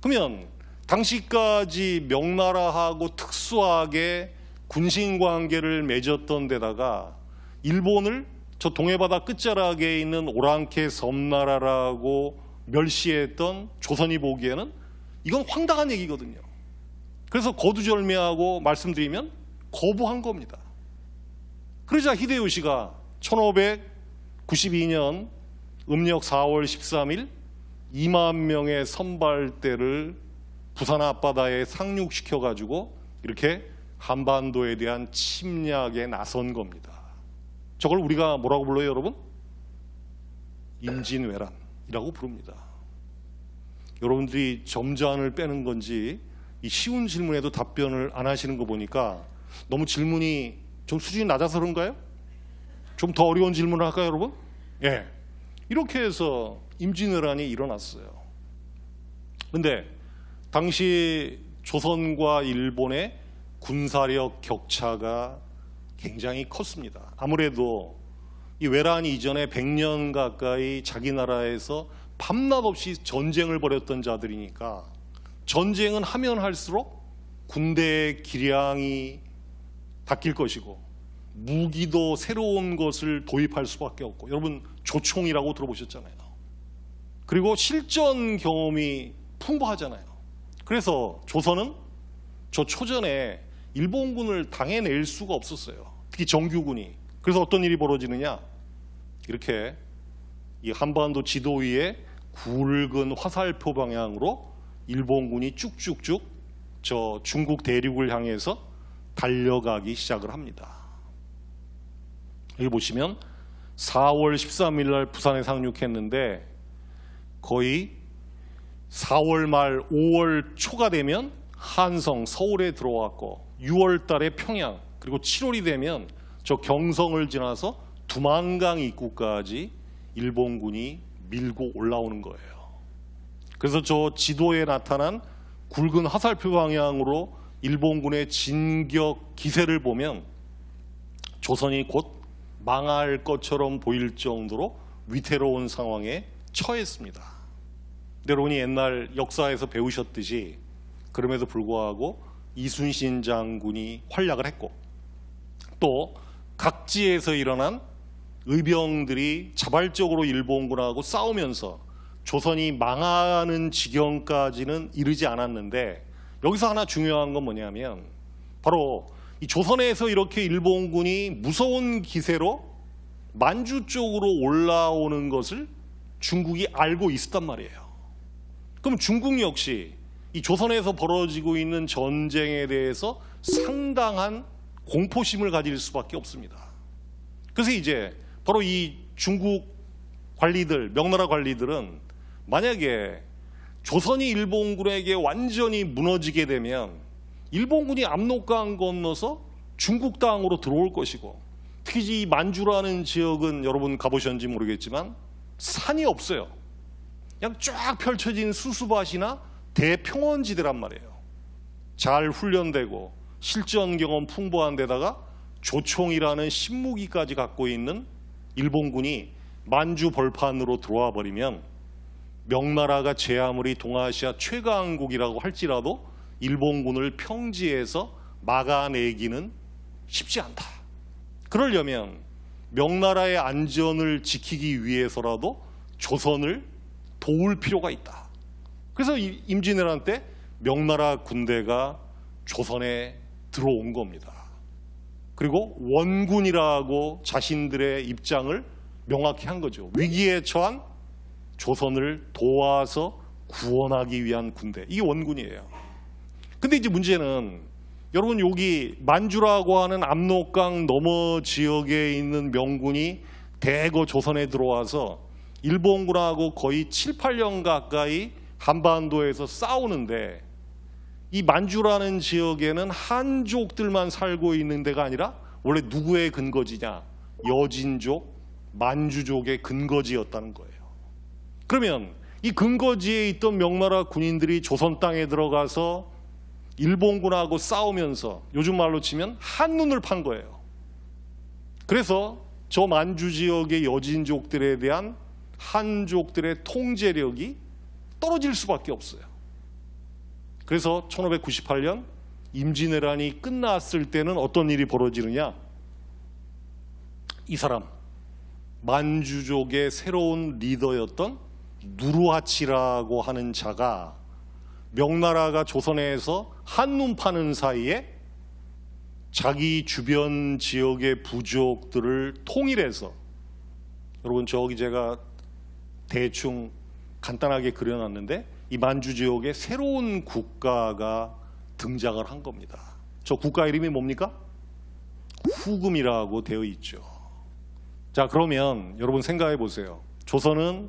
그러면 당시까지 명나라하고 특수하게 군신 관계를 맺었던 데다가 일본을 저 동해바다 끝자락에 있는 오랑캐 섬나라라고 멸시했던 조선이 보기에는 이건 황당한 얘기거든요. 그래서 거두절미하고 말씀드리면 거부한 겁니다. 그러자 히데요시가 1592년 음력 4월 13일 2만 명의 선발대를 부산 앞바다에 상륙시켜 가지고 이렇게 한반도에 대한 침략에 나선 겁니다. 저걸 우리가 뭐라고 불러요, 여러분? 임진왜란이라고 부릅니다. 여러분들이 점잔을 빼는 건지 이 쉬운 질문에도 답변을 안 하시는 거 보니까 너무 질문이 좀 수준이 낮아서 그런가요? 좀 더 어려운 질문을 할까요, 여러분? 예. 이렇게 해서 임진왜란이 일어났어요. 근데 당시 조선과 일본의 군사력 격차가 굉장히 컸습니다. 아무래도 이 외란 이전에 100년 가까이 자기 나라에서 밤낮 없이 전쟁을 벌였던 자들이니까 전쟁은 하면 할수록 군대의 기량이 바뀔 것이고 무기도 새로운 것을 도입할 수밖에 없고 여러분 조총이라고 들어보셨잖아요. 그리고 실전 경험이 풍부하잖아요. 그래서 조선은 저 초전에 일본군을 당해낼 수가 없었어요. 특히 정규군이. 그래서 어떤 일이 벌어지느냐? 이렇게 이 한반도 지도 위에 굵은 화살표 방향으로 일본군이 쭉쭉쭉 저 중국 대륙을 향해서 달려가기 시작을 합니다. 여기 보시면 4월 13일 날 부산에 상륙했는데 거의 4월 말 5월 초가 되면 한성 서울에 들어왔고 6월 달에 평양 그리고 7월이 되면 저 경성을 지나서 두만강 입구까지 일본군이 밀고 올라오는 거예요. 그래서 저 지도에 나타난 굵은 화살표 방향으로 일본군의 진격 기세를 보면 조선이 곧 망할 것처럼 보일 정도로 위태로운 상황에 처했습니다. 여러분이 옛날 역사에서 배우셨듯이 그럼에도 불구하고 이순신 장군이 활약을 했고 또 각지에서 일어난 의병들이 자발적으로 일본군하고 싸우면서 조선이 망하는 지경까지는 이르지 않았는데 여기서 하나 중요한 건 뭐냐면 바로 이 조선에서 이렇게 일본군이 무서운 기세로 만주 쪽으로 올라오는 것을 중국이 알고 있었단 말이에요. 그럼 중국 역시 이 조선에서 벌어지고 있는 전쟁에 대해서 상당한 공포심을 가질 수밖에 없습니다. 그래서 이제 바로 이 중국 관리들, 명나라 관리들은 만약에 조선이 일본군에게 완전히 무너지게 되면 일본군이 압록강 건너서 중국 땅으로 들어올 것이고 특히 이 만주라는 지역은 여러분 가보셨는지 모르겠지만 산이 없어요. 그냥 쫙 펼쳐진 수수밭이나 대평원지대란 말이에요. 잘 훈련되고 실전 경험 풍부한 데다가 조총이라는 신무기까지 갖고 있는 일본군이 만주 벌판으로 들어와 버리면 명나라가 제 아무리 동아시아 최강국이라고 할지라도 일본군을 평지에서 막아내기는 쉽지 않다. 그러려면 명나라의 안전을 지키기 위해서라도 조선을 도울 필요가 있다. 그래서 임진왜란 때 명나라 군대가 조선에 들어온 겁니다. 그리고 원군이라고 자신들의 입장을 명확히 한 거죠. 위기에 처한 조선을 도와서 구원하기 위한 군대. 이게 원군이에요. 근데 이제 문제는 여러분 여기 만주라고 하는 압록강 너머 지역에 있는 명군이 대거 조선에 들어와서 일본군하고 거의 7, 8년 가까이 한반도에서 싸우는데 이 만주라는 지역에는 한족들만 살고 있는 데가 아니라 원래 누구의 근거지냐? 여진족, 만주족의 근거지였다는 거예요. 그러면 이 근거지에 있던 명나라 군인들이 조선 땅에 들어가서 일본군하고 싸우면서 요즘 말로 치면 한눈을 판 거예요. 그래서 저 만주 지역의 여진족들에 대한 한족들의 통제력이 떨어질 수밖에 없어요. 그래서 1598년 임진왜란이 끝났을 때는 어떤 일이 벌어지느냐? 이 사람 만주족의 새로운 리더였던 누르하치라고 하는 자가 명나라가 조선에서 한눈 파는 사이에 자기 주변 지역의 부족들을 통일해서 여러분 저기 제가 대충 간단하게 그려놨는데 이 만주 지역에 새로운 국가가 등장을 한 겁니다. 저 국가 이름이 뭡니까? 후금이라고 되어 있죠. 자 그러면 여러분 생각해 보세요. 조선은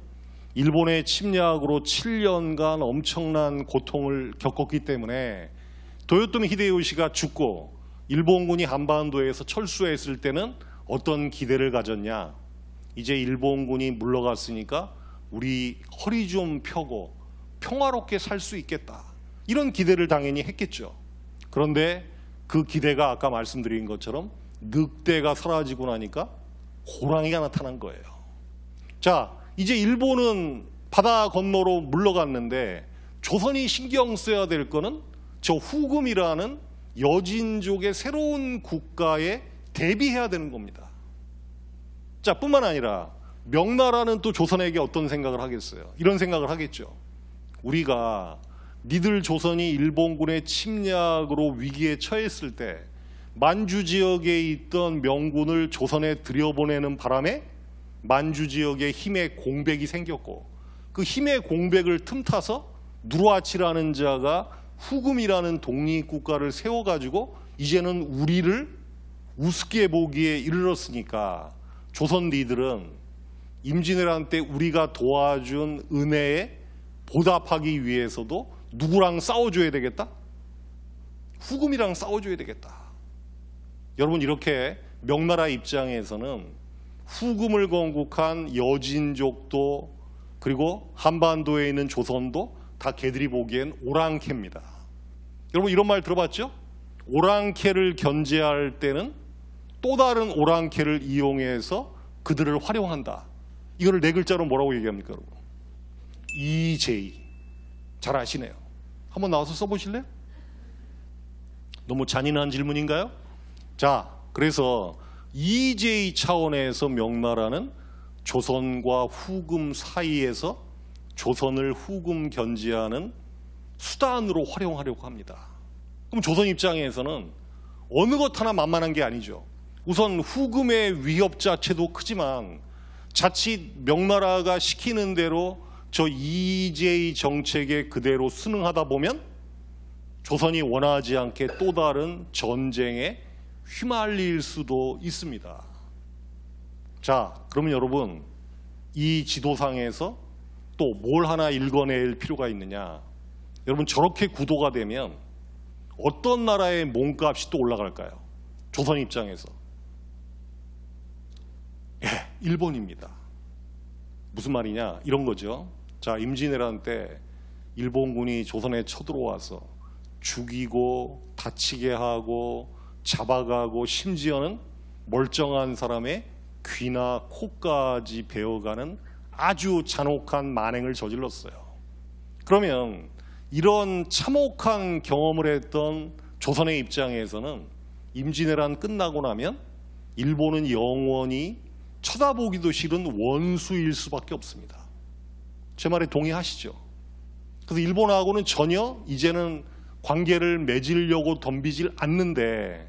일본의 침략으로 7년간 엄청난 고통을 겪었기 때문에 도요토미 히데요시가 죽고 일본군이 한반도에서 철수했을 때는 어떤 기대를 가졌냐? 이제 일본군이 물러갔으니까 우리 허리 좀 펴고 평화롭게 살 수 있겠다. 이런 기대를 당연히 했겠죠. 그런데 그 기대가 아까 말씀드린 것처럼 늑대가 사라지고 나니까 호랑이가 나타난 거예요. 자, 이제 일본은 바다 건너로 물러갔는데 조선이 신경 써야 될 거는 저 후금이라는 여진족의 새로운 국가에 대비해야 되는 겁니다. 자, 뿐만 아니라 명나라는 또 조선에게 어떤 생각을 하겠어요? 이런 생각을 하겠죠. 우리가 니들 조선이 일본군의 침략으로 위기에 처했을 때 만주 지역에 있던 명군을 조선에 들여보내는 바람에 만주 지역에 힘의 공백이 생겼고 그 힘의 공백을 틈타서 누르아치라는 자가 후금이라는 독립국가를 세워가지고 이제는 우리를 우습게 보기에 이르렀으니까 조선 니들은 임진왜란 때 우리가 도와준 은혜에 보답하기 위해서도 누구랑 싸워줘야 되겠다? 후금이랑 싸워줘야 되겠다. 여러분 이렇게 명나라 입장에서는 후금을 건국한 여진족도 그리고 한반도에 있는 조선도 다 개들이 보기엔 오랑캐입니다. 여러분 이런 말 들어봤죠? 오랑캐를 견제할 때는 또 다른 오랑캐를 이용해서 그들을 활용한다. 이거를 네 글자로 뭐라고 얘기합니까, 여러분? EJ. 잘 아시네요. 한번 나와서 써보실래요? 너무 잔인한 질문인가요? 자, 그래서 EJ 차원에서 명나라는 조선과 후금 사이에서 조선을 후금 견제하는 수단으로 활용하려고 합니다. 그럼 조선 입장에서는 어느 것 하나 만만한 게 아니죠. 우선 후금의 위협 자체도 크지만 자칫 명나라가 시키는 대로 저 EJ 정책에 그대로 순응하다 보면 조선이 원하지 않게 또 다른 전쟁에 휘말릴 수도 있습니다. 자, 그러면 여러분 이 지도상에서 또 뭘 하나 읽어낼 필요가 있느냐? 여러분 저렇게 구도가 되면 어떤 나라의 몸값이 또 올라갈까요? 조선 입장에서. 예, 일본입니다. 무슨 말이냐? 이런 거죠. 자 임진왜란 때 일본군이 조선에 쳐들어와서 죽이고 다치게 하고 잡아가고 심지어는 멀쩡한 사람의 귀나 코까지 베어가는 아주 잔혹한 만행을 저질렀어요. 그러면 이런 참혹한 경험을 했던 조선의 입장에서는 임진왜란 끝나고 나면 일본은 영원히 쳐다보기도 싫은 원수일 수밖에 없습니다. 제 말에 동의하시죠? 그래서 일본하고는 전혀 이제는 관계를 맺으려고 덤비질 않는데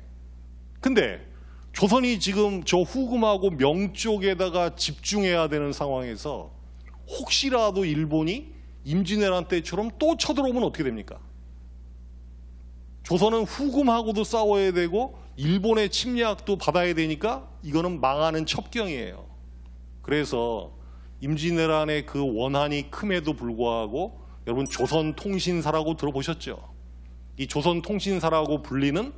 근데 조선이 지금 저 후금하고 명 쪽에다가 집중해야 되는 상황에서 혹시라도 일본이 임진왜란 때처럼 또 쳐들어오면 어떻게 됩니까? 조선은 후금하고도 싸워야 되고 일본의 침략도 받아야 되니까 이거는 망하는 첩경이에요. 그래서 임진왜란의 그 원한이 큼에도 불구하고 여러분 조선통신사라고 들어보셨죠? 이 조선통신사라고 불리는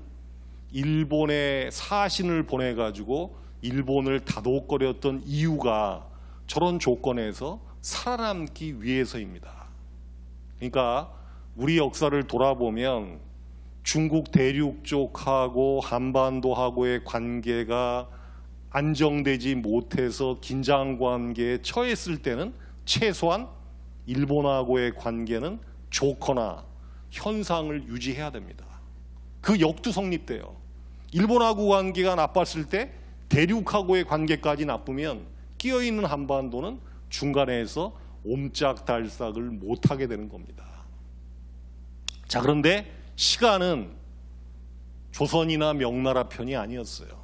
일본의 사신을 보내가지고 일본을 다독거렸던 이유가 저런 조건에서 살아남기 위해서입니다. 그러니까 우리 역사를 돌아보면 중국 대륙 쪽하고 한반도하고의 관계가 안정되지 못해서 긴장 관계에 처했을 때는 최소한 일본하고의 관계는 좋거나 현상을 유지해야 됩니다. 그 역도 성립돼요. 일본하고 관계가 나빴을 때 대륙하고의 관계까지 나쁘면 끼어있는 한반도는 중간에서 옴짝달싹을 못하게 되는 겁니다. 자 그런데 시간은 조선이나 명나라 편이 아니었어요.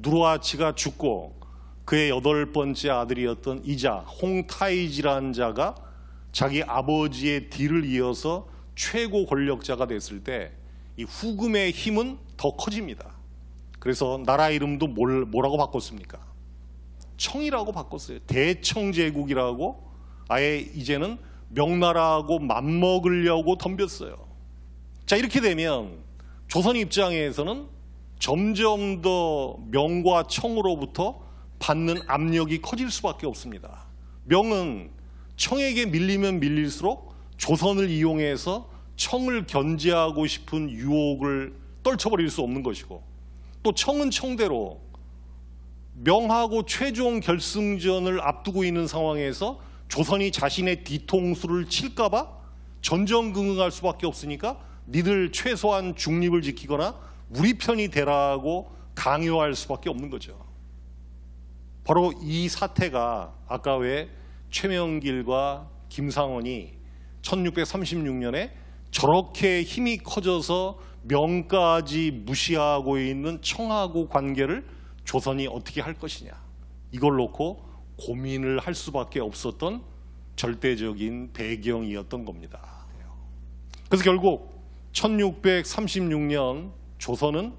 누로아치가 죽고 그의 여덟 번째 아들이었던 이자 홍타이지라는 자가 자기 아버지의 뒤를 이어서 최고 권력자가 됐을 때 이 후금의 힘은 더 커집니다. 그래서 나라 이름도 뭘, 뭐라고 바꿨습니까? 청이라고 바꿨어요. 대청제국이라고 아예 이제는 명나라하고 맞먹으려고 덤볐어요. 자 이렇게 되면 조선 입장에서는 점점 더 명과 청으로부터 받는 압력이 커질 수밖에 없습니다. 명은 청에게 밀리면 밀릴수록 조선을 이용해서 청을 견제하고 싶은 유혹을 떨쳐버릴 수 없는 것이고 또 청은 청대로 명하고 최종 결승전을 앞두고 있는 상황에서 조선이 자신의 뒤통수를 칠까봐 전전긍긍할 수밖에 없으니까 니들 최소한 중립을 지키거나 우리 편이 되라고 강요할 수밖에 없는 거죠. 바로 이 사태가 아까 왜 최명길과 김상원이 1636년에 저렇게 힘이 커져서 명까지 무시하고 있는 청하고 관계를 조선이 어떻게 할 것이냐 이걸 놓고 고민을 할 수밖에 없었던 절대적인 배경이었던 겁니다. 그래서 결국 1636년 조선은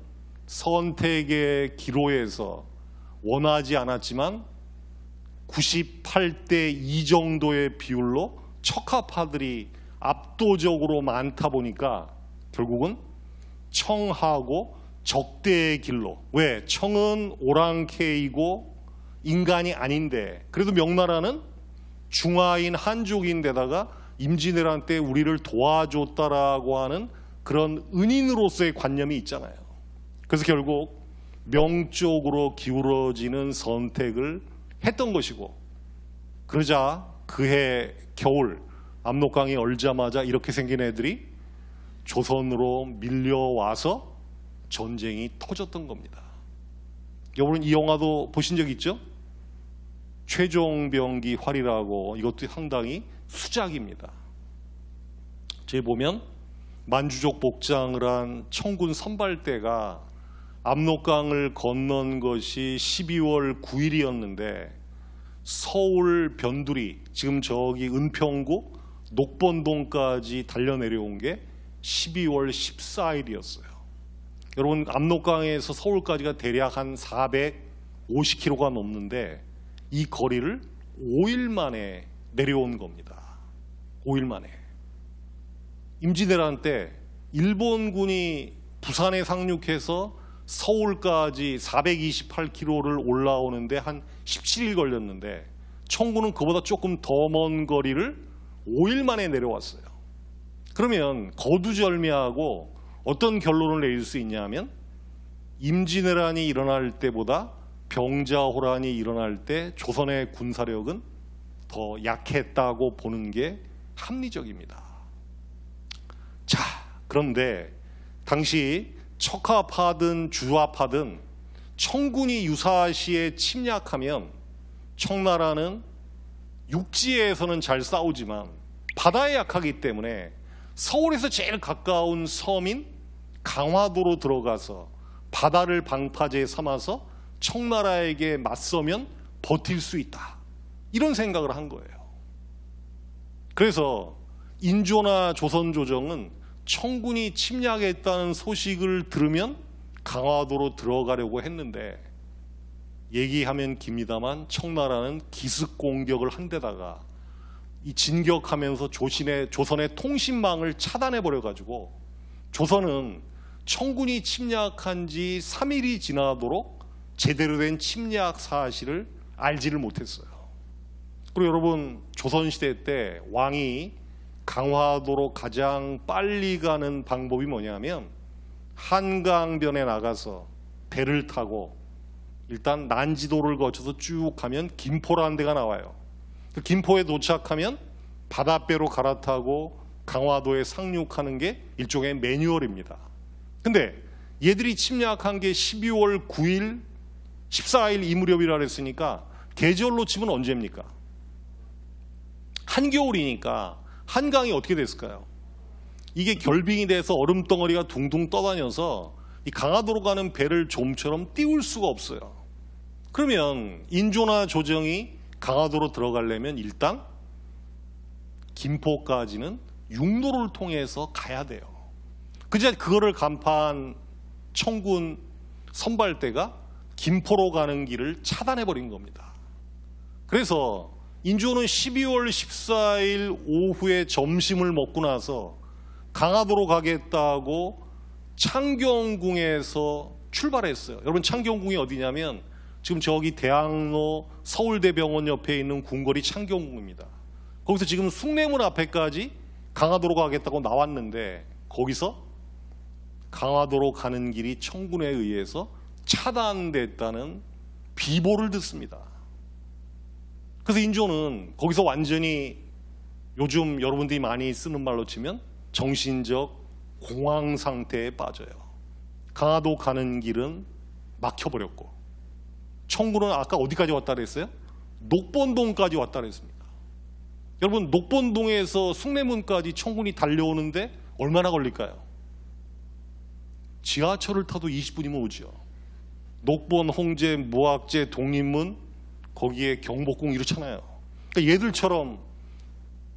선택의 기로에서 원하지 않았지만 98대 2 정도의 비율로 척하파들이 압도적으로 많다 보니까 결국은 청하고 적대의 길로 왜 청은 오랑캐이고 인간이 아닌데 그래도 명나라는 중화인 한족인데다가 임진왜란 때 우리를 도와줬다라고 하는 그런 은인으로서의 관념이 있잖아요. 그래서 결국 명쪽으로 기울어지는 선택을 했던 것이고 그러자 그해 겨울 압록강이 얼자마자 이렇게 생긴 애들이 조선으로 밀려와서 전쟁이 터졌던 겁니다. 여러분 이 영화도 보신 적 있죠? 최종병기 활이라고 이것도 상당히 수작입니다. 제 보면 만주족 복장을 한 청군 선발대가 압록강을 건넌 것이 12월 9일이었는데 서울 변두리 지금 저기 은평구 녹번동까지 달려 내려온 게 12월 14일이었어요. 여러분 압록강에서 서울까지가 대략 한 450km가 넘는데 이 거리를 5일 만에 내려온 겁니다. 5일 만에. 임진왜란 때 일본군이 부산에 상륙해서 서울까지 428km를 올라오는데 한 17일 걸렸는데 청군은 그보다 조금 더 먼 거리를 5일 만에 내려왔어요. 그러면 거두절미하고 어떤 결론을 내릴 수 있냐면 임진왜란이 일어날 때보다 병자호란이 일어날 때 조선의 군사력은 더 약했다고 보는 게 합리적입니다. 자, 그런데 당시 척하파든 주하파든 청군이 유사시에 침략하면 청나라는 육지에서는 잘 싸우지만 바다에 약하기 때문에 서울에서 제일 가까운 섬인 강화도로 들어가서 바다를 방파제 삼아서 청나라에게 맞서면 버틸 수 있다. 이런 생각을 한 거예요. 그래서 인조나 조선 조정은 청군이 침략했다는 소식을 들으면 강화도로 들어가려고 했는데 얘기하면 깁니다만 청나라는 기습 공격을 한 데다가 이 진격하면서 조신의 조선의 통신망을 차단해 버려 가지고 조선은 청군이 침략한 지 3일이 지나도록 제대로 된 침략 사실을 알지를 못했어요. 그리고 여러분 조선 시대 때 왕이 강화도로 가장 빨리 가는 방법이 뭐냐면 한강변에 나가서 배를 타고 일단 난지도를 거쳐서 쭉 가면 김포라는 데가 나와요. 그 김포에 도착하면 바닷배로 갈아타고 강화도에 상륙하는 게 일종의 매뉴얼입니다. 근데 얘들이 침략한 게 12월 9일, 14일 이 무렵이라 그랬으니까 계절로 치면 언제입니까? 한겨울이니까 한강이 어떻게 됐을까요? 이게 결빙이 돼서 얼음 덩어리가 둥둥 떠다녀서 이 강화도로 가는 배를 좀처럼 띄울 수가 없어요. 그러면 인조나 조정이 강화도로 들어가려면 일단 김포까지는 육로를 통해서 가야 돼요. 그제 그거를 간파한 청군 선발대가 김포로 가는 길을 차단해버린 겁니다. 그래서 인조는 12월 14일 오후에 점심을 먹고 나서 강화도로 가겠다고 창경궁에서 출발했어요. 여러분 창경궁이 어디냐면 지금 저기 대학로 서울대병원 옆에 있는 궁궐이 창경궁입니다. 거기서 지금 숭례문 앞에까지 강화도로 가겠다고 나왔는데 거기서 강화도로 가는 길이 청군에 의해서 차단됐다는 비보를 듣습니다. 그래서 인조는 거기서 완전히 요즘 여러분들이 많이 쓰는 말로 치면 정신적 공황 상태에 빠져요. 강화도 가는 길은 막혀버렸고 청구는 아까 어디까지 왔다 그랬어요? 녹번동까지 왔다 그랬습니다. 여러분 녹번동에서 숭례문까지 청군이 달려오는데 얼마나 걸릴까요? 지하철을 타도 20분이면 오죠 녹번, 홍제, 무학제 독립문 거기에 경복궁 이렇잖아요. 그러니까 얘들처럼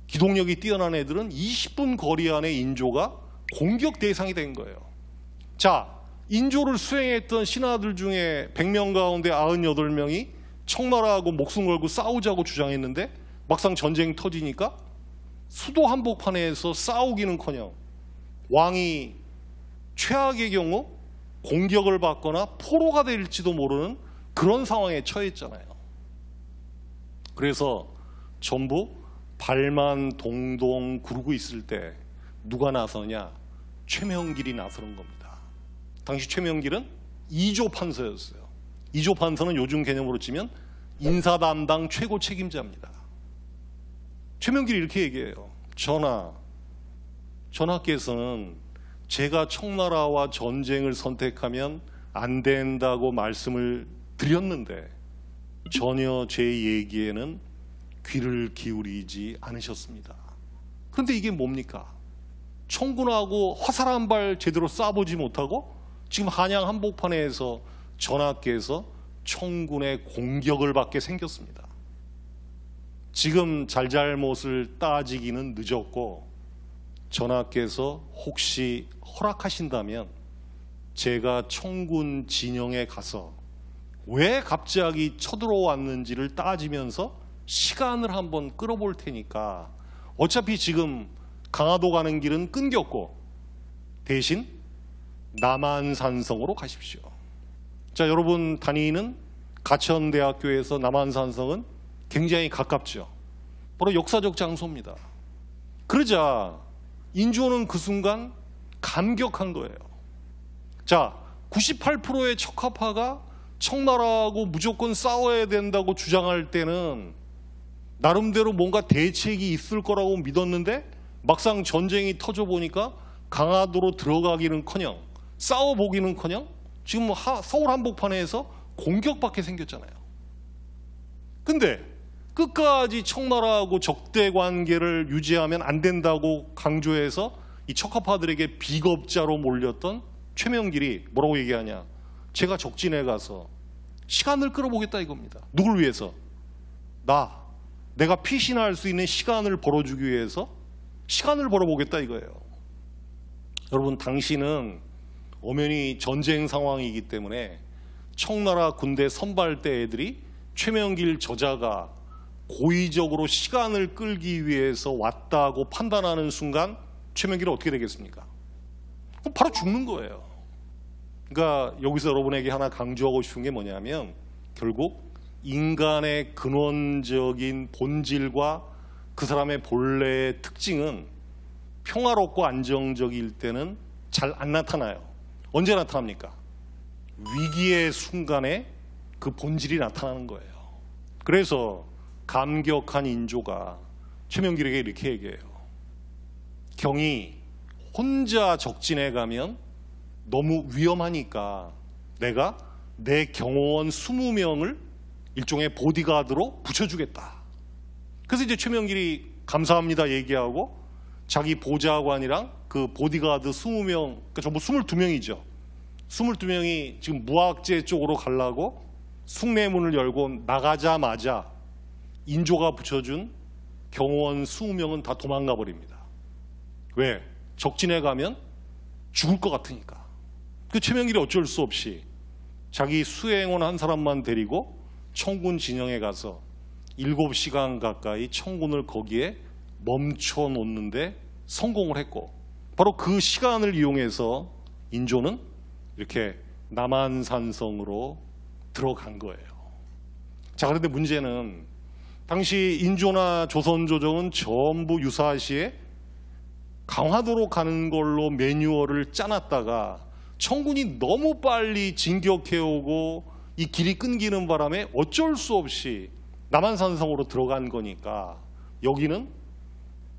기동력이 뛰어난 애들은 20분 거리 안에 인조가 공격 대상이 된 거예요. 자, 인조를 수행했던 신하들 중에 100명 가운데 98명이 청나라하고 목숨 걸고 싸우자고 주장했는데 막상 전쟁 터지니까 수도 한복판에서 싸우기는커녕 왕이 최악의 경우 공격을 받거나 포로가 될지도 모르는 그런 상황에 처했잖아요. 그래서 전부 발만 동동 구르고 있을 때 누가 나서냐? 최명길이 나서는 겁니다. 당시 최명길은 2조 판서였어요. 2조 판서는 요즘 개념으로 치면 인사 담당 최고 책임자입니다. 최명길이 이렇게 얘기해요. 전하, 전하께서는 제가 청나라와 전쟁을 선택하면 안 된다고 말씀을 드렸는데 전혀 제 얘기에는 귀를 기울이지 않으셨습니다. 그런데 이게 뭡니까? 청군하고 화살 한발 제대로 쏴보지 못하고 지금 한양 한복판에서 전하께서 청군의 공격을 받게 생겼습니다. 지금 잘잘못을 따지기는 늦었고 전하께서 혹시 허락하신다면 제가 청군 진영에 가서 왜 갑자기 쳐들어왔는지를 따지면서 시간을 한번 끌어볼 테니까 어차피 지금 강화도 가는 길은 끊겼고 대신 남한산성으로 가십시오. 자 여러분 다니는 가천대학교에서 남한산성은 굉장히 가깝죠. 바로 역사적 장소입니다. 그러자 인조는 그 순간 감격한 거예요. 자 98%의 척화가 청나라하고 무조건 싸워야 된다고 주장할 때는 나름대로 뭔가 대책이 있을 거라고 믿었는데 막상 전쟁이 터져 보니까 강화도로 들어가기는커녕 싸워 보기는커녕 지금 하, 서울 한복판에서 공격밖에 생겼잖아요. 근데 끝까지 청나라하고 적대 관계를 유지하면 안 된다고 강조해서 이척하파들에게 비겁자로 몰렸던 최명길이 뭐라고 얘기하냐? 제가 적진에 가서 시간을 끌어보겠다 이겁니다. 누굴 위해서? 나, 내가 피신할 수 있는 시간을 벌어주기 위해서 시간을 벌어보겠다 이거예요. 여러분 당신은 엄연히 전쟁 상황이기 때문에 청나라 군대 선발대 애들이 최명길 저자가 고의적으로 시간을 끌기 위해서 왔다고 판단하는 순간 최명길은 어떻게 되겠습니까? 바로 죽는 거예요. 그러니까 여기서 여러분에게 하나 강조하고 싶은 게 뭐냐면 결국 인간의 근원적인 본질과 그 사람의 본래의 특징은 평화롭고 안정적일 때는 잘 안 나타나요. 언제 나타납니까? 위기의 순간에 그 본질이 나타나는 거예요. 그래서 감격한 인조가 최명길에게 이렇게 얘기해요. 경이 혼자 적진에 가면 너무 위험하니까 내가 내 경호원 20명을 일종의 보디가드로 붙여주겠다. 그래서 이제 최명길이 감사합니다 얘기하고 자기 보좌관이랑 그 보디가드 20명, 그러니까 전부 22명이죠. 22명이 지금 무학재 쪽으로 가려고 숭례문을 열고 나가자마자 인조가 붙여준 경호원 20명은 다 도망가 버립니다. 왜? 적진에 가면 죽을 것 같으니까. 그 최명길이 어쩔 수 없이 자기 수행원 한 사람만 데리고 청군 진영에 가서 7시간 가까이 청군을 거기에 멈춰 놓는데 성공을 했고 바로 그 시간을 이용해서 인조는 이렇게 남한산성으로 들어간 거예요. 자 그런데 문제는 당시 인조나 조선조정은 전부 유사시에 강화도로 가는 걸로 매뉴얼을 짜놨다가 청군이 너무 빨리 진격해오고 이 길이 끊기는 바람에 어쩔 수 없이 남한산성으로 들어간 거니까 여기는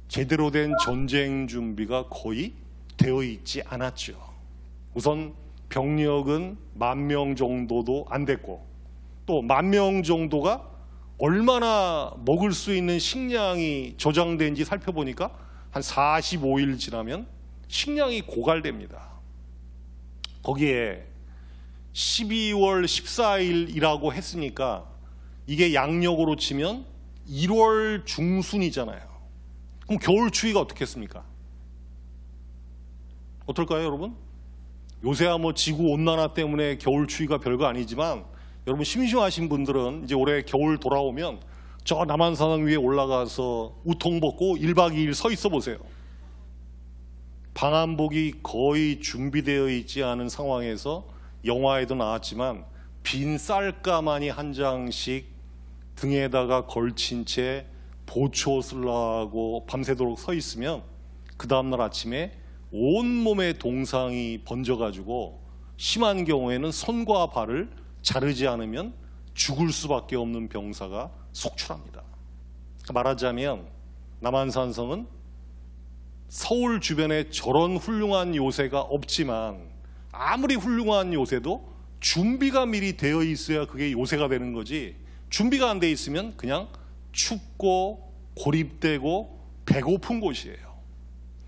제대로 된 전쟁 준비가 거의 되어 있지 않았죠. 우선 병력은 만 명 정도도 안 됐고 또 만 명 정도가 얼마나 먹을 수 있는 식량이 저장된지 살펴보니까 한 45일 지나면 식량이 고갈됩니다. 거기에 12월 14일이라고 했으니까 이게 양력으로 치면 1월 중순이잖아요. 그럼 겨울 추위가 어떻겠습니까? 어떨까요, 여러분? 요새야 뭐 지구 온난화 때문에 겨울 추위가 별거 아니지만 여러분 심심하신 분들은 이제 올해 겨울 돌아오면 저 남한산성 위에 올라가서 우통 벗고 1박 2일 서 있어 보세요. 방한복이 거의 준비되어 있지 않은 상황에서 영화에도 나왔지만 빈 쌀가마니 한 장씩 등에다가 걸친 채 보초옷을 하고 밤새도록 서 있으면 그 다음날 아침에 온몸에 동상이 번져가지고 심한 경우에는 손과 발을 자르지 않으면 죽을 수밖에 없는 병사가 속출합니다. 말하자면 남한산성은 서울 주변에 저런 훌륭한 요새가 없지만 아무리 훌륭한 요새도 준비가 미리 되어 있어야 그게 요새가 되는 거지 준비가 안 돼 있으면 그냥 춥고 고립되고 배고픈 곳이에요.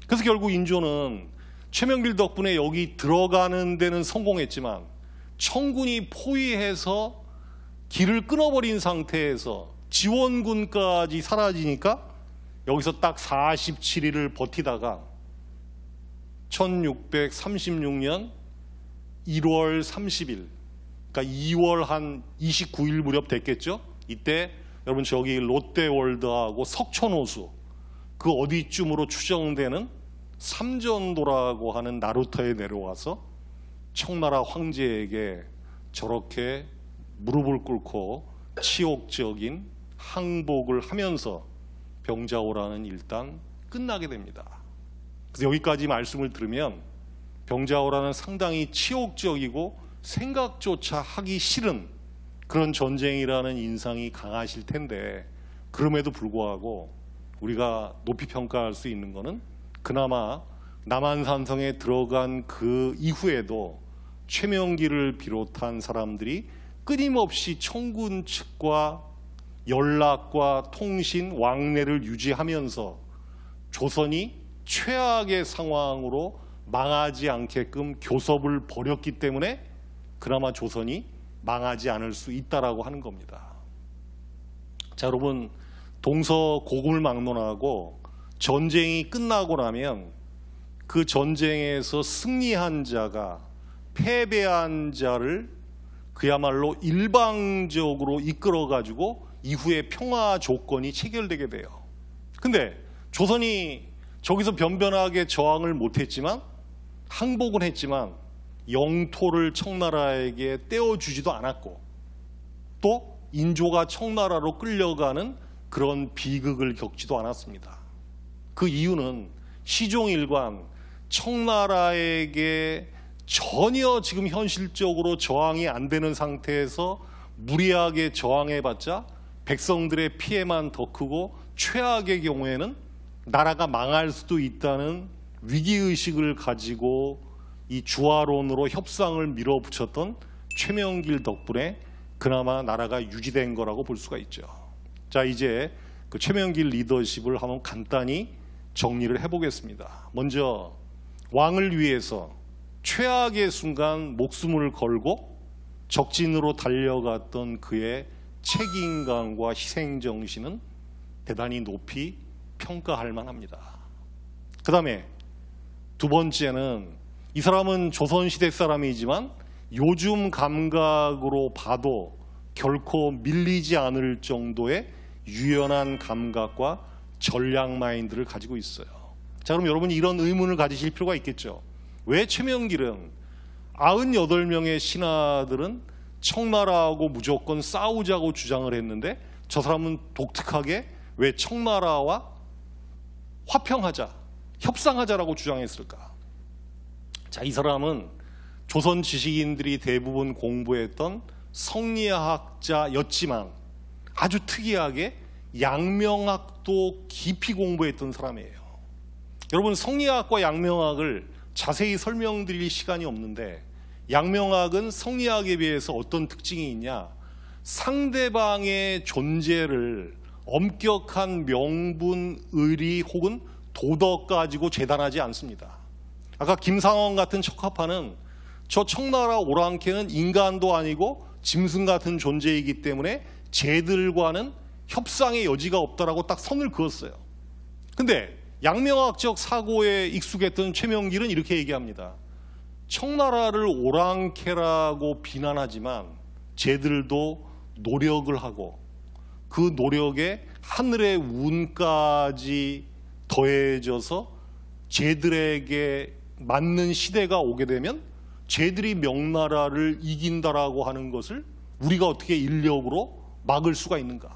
그래서 결국 인조는 최명길 덕분에 여기 들어가는 데는 성공했지만 청군이 포위해서 길을 끊어버린 상태에서 지원군까지 사라지니까 여기서 딱 47일을 버티다가 1636년 1월 30일, 그러니까 2월 한 29일 무렵 됐겠죠? 이때 여러분 저기 롯데월드하고 석촌호수 그 어디쯤으로 추정되는 삼전도라고 하는 나루터에 내려와서 청나라 황제에게 저렇게 무릎을 꿇고 치욕적인 항복을 하면서 병자호라는 일당 끝나게 됩니다. 그래서 여기까지 말씀을 들으면 병자호라는 상당히 치욕적이고 생각조차 하기 싫은 그런 전쟁이라는 인상이 강하실 텐데 그럼에도 불구하고 우리가 높이 평가할 수 있는 것은 그나마 남한 산성에 들어간 그 이후에도 최명기를 비롯한 사람들이 끊임없이 청군 측과 연락과 통신 왕래를 유지하면서 조선이 최악의 상황으로 망하지 않게끔 교섭을 벌였기 때문에 그나마 조선이 망하지 않을 수 있다라고 하는 겁니다. 자, 여러분 동서 고금을 막론하고 전쟁이 끝나고 나면 그 전쟁에서 승리한 자가 패배한 자를 그야말로 일방적으로 이끌어 가지고 이후에 평화 조건이 체결되게 돼요. 근데 조선이 저기서 변변하게 저항을 못했지만 항복은 했지만 영토를 청나라에게 떼어주지도 않았고 또 인조가 청나라로 끌려가는 그런 비극을 겪지도 않았습니다. 그 이유는 시종일관 청나라에게 전혀 지금 현실적으로 저항이 안 되는 상태에서 무리하게 저항해봤자 백성들의 피해만 더 크고 최악의 경우에는 나라가 망할 수도 있다는 위기의식을 가지고 이 주화론으로 협상을 밀어붙였던 최명길 덕분에 그나마 나라가 유지된 거라고 볼 수가 있죠. 자 이제 그 최명길 리더십을 한번 간단히 정리를 해보겠습니다. 먼저 왕을 위해서 최악의 순간 목숨을 걸고 적진으로 달려갔던 그의 책임감과 희생정신은 대단히 높이 평가할 만합니다. 그 다음에 두 번째는 이 사람은 조선시대 사람이지만 요즘 감각으로 봐도 결코 밀리지 않을 정도의 유연한 감각과 전략 마인드를 가지고 있어요. 자 그럼 여러분이 이런 의문을 가지실 필요가 있겠죠. 왜 최명길은 98명의 신하들은 청나라하고 무조건 싸우자고 주장을 했는데 저 사람은 독특하게 왜 청나라와 화평하자, 협상하자라고 주장했을까? 자, 이 사람은 조선 지식인들이 대부분 공부했던 성리학자였지만 아주 특이하게 양명학도 깊이 공부했던 사람이에요. 여러분 성리학과 양명학을 자세히 설명드릴 시간이 없는데 양명학은 성리학에 비해서 어떤 특징이 있냐? 상대방의 존재를 엄격한 명분, 의리 혹은 도덕 가지고 재단하지 않습니다. 아까 김상원 같은 척화파는 저 청나라 오랑캐는 인간도 아니고 짐승 같은 존재이기 때문에 쟤들과는 협상의 여지가 없다라고 딱 선을 그었어요. 근데 양명학적 사고에 익숙했던 최명길은 이렇게 얘기합니다. 청나라를 오랑캐라고 비난하지만 쟤들도 노력을 하고 그 노력에 하늘의 운까지 더해져서 쟤들에게 맞는 시대가 오게 되면 쟤들이 명나라를 이긴다라고 하는 것을 우리가 어떻게 인력으로 막을 수가 있는가.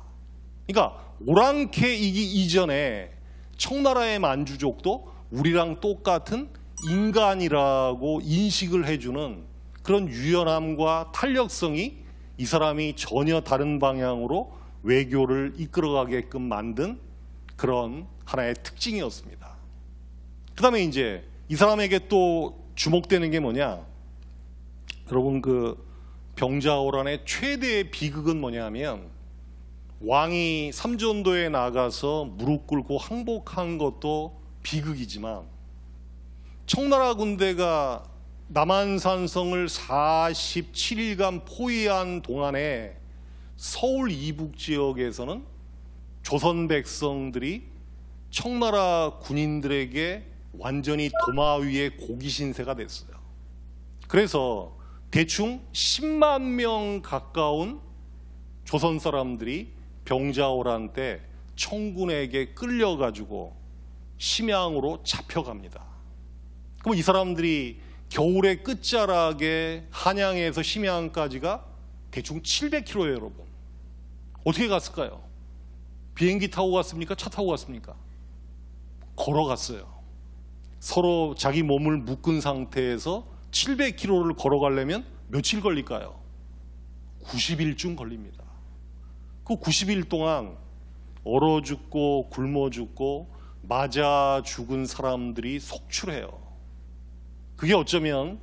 그러니까 오랑캐이기 이전에 청나라의 만주족도 우리랑 똑같은 인간이라고 인식을 해주는 그런 유연함과 탄력성이 이 사람이 전혀 다른 방향으로 외교를 이끌어가게끔 만든 그런 하나의 특징이었습니다. 그 다음에 이제 이 사람에게 또 주목되는 게 뭐냐? 여러분 그 병자호란의 최대의 비극은 뭐냐면 왕이 삼전도에 나가서 무릎 꿇고 항복한 것도 비극이지만 청나라 군대가 남한산성을 47일간 포위한 동안에 서울 이북 지역에서는 조선 백성들이 청나라 군인들에게 완전히 도마 위에 고기 신세가 됐어요. 그래서 대충 10만 명 가까운 조선 사람들이 병자호란 때 청군에게 끌려가지고 심양으로 잡혀갑니다. 그럼 이 사람들이 겨울의 끝자락에 한양에서 심양까지가 대충 700km예요, 여러분. 어떻게 갔을까요? 비행기 타고 갔습니까? 차 타고 갔습니까? 걸어갔어요. 서로 자기 몸을 묶은 상태에서 700km를 걸어가려면 며칠 걸릴까요? 90일쯤 걸립니다. 그 90일 동안 얼어 죽고 굶어 죽고 맞아 죽은 사람들이 속출해요. 그게 어쩌면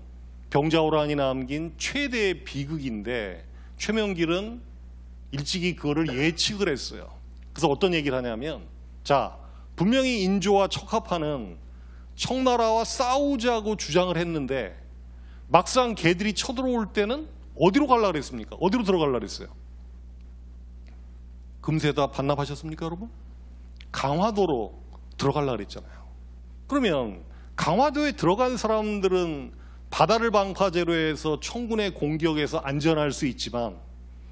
병자호란이 남긴 최대의 비극인데 최명길은 일찍이 그거를 예측을 했어요. 그래서 어떤 얘기를 하냐면 자 분명히 인조와 척합하는 청나라와 싸우자고 주장을 했는데 막상 개들이 쳐들어올 때는 어디로 갈라 그랬습니까? 어디로 들어갈라 그랬어요? 금세다 반납하셨습니까, 여러분? 강화도로 들어갈라 그랬잖아요. 그러면 강화도에 들어간 사람들은 바다를 방파제로 해서 청군의 공격에서 안전할 수 있지만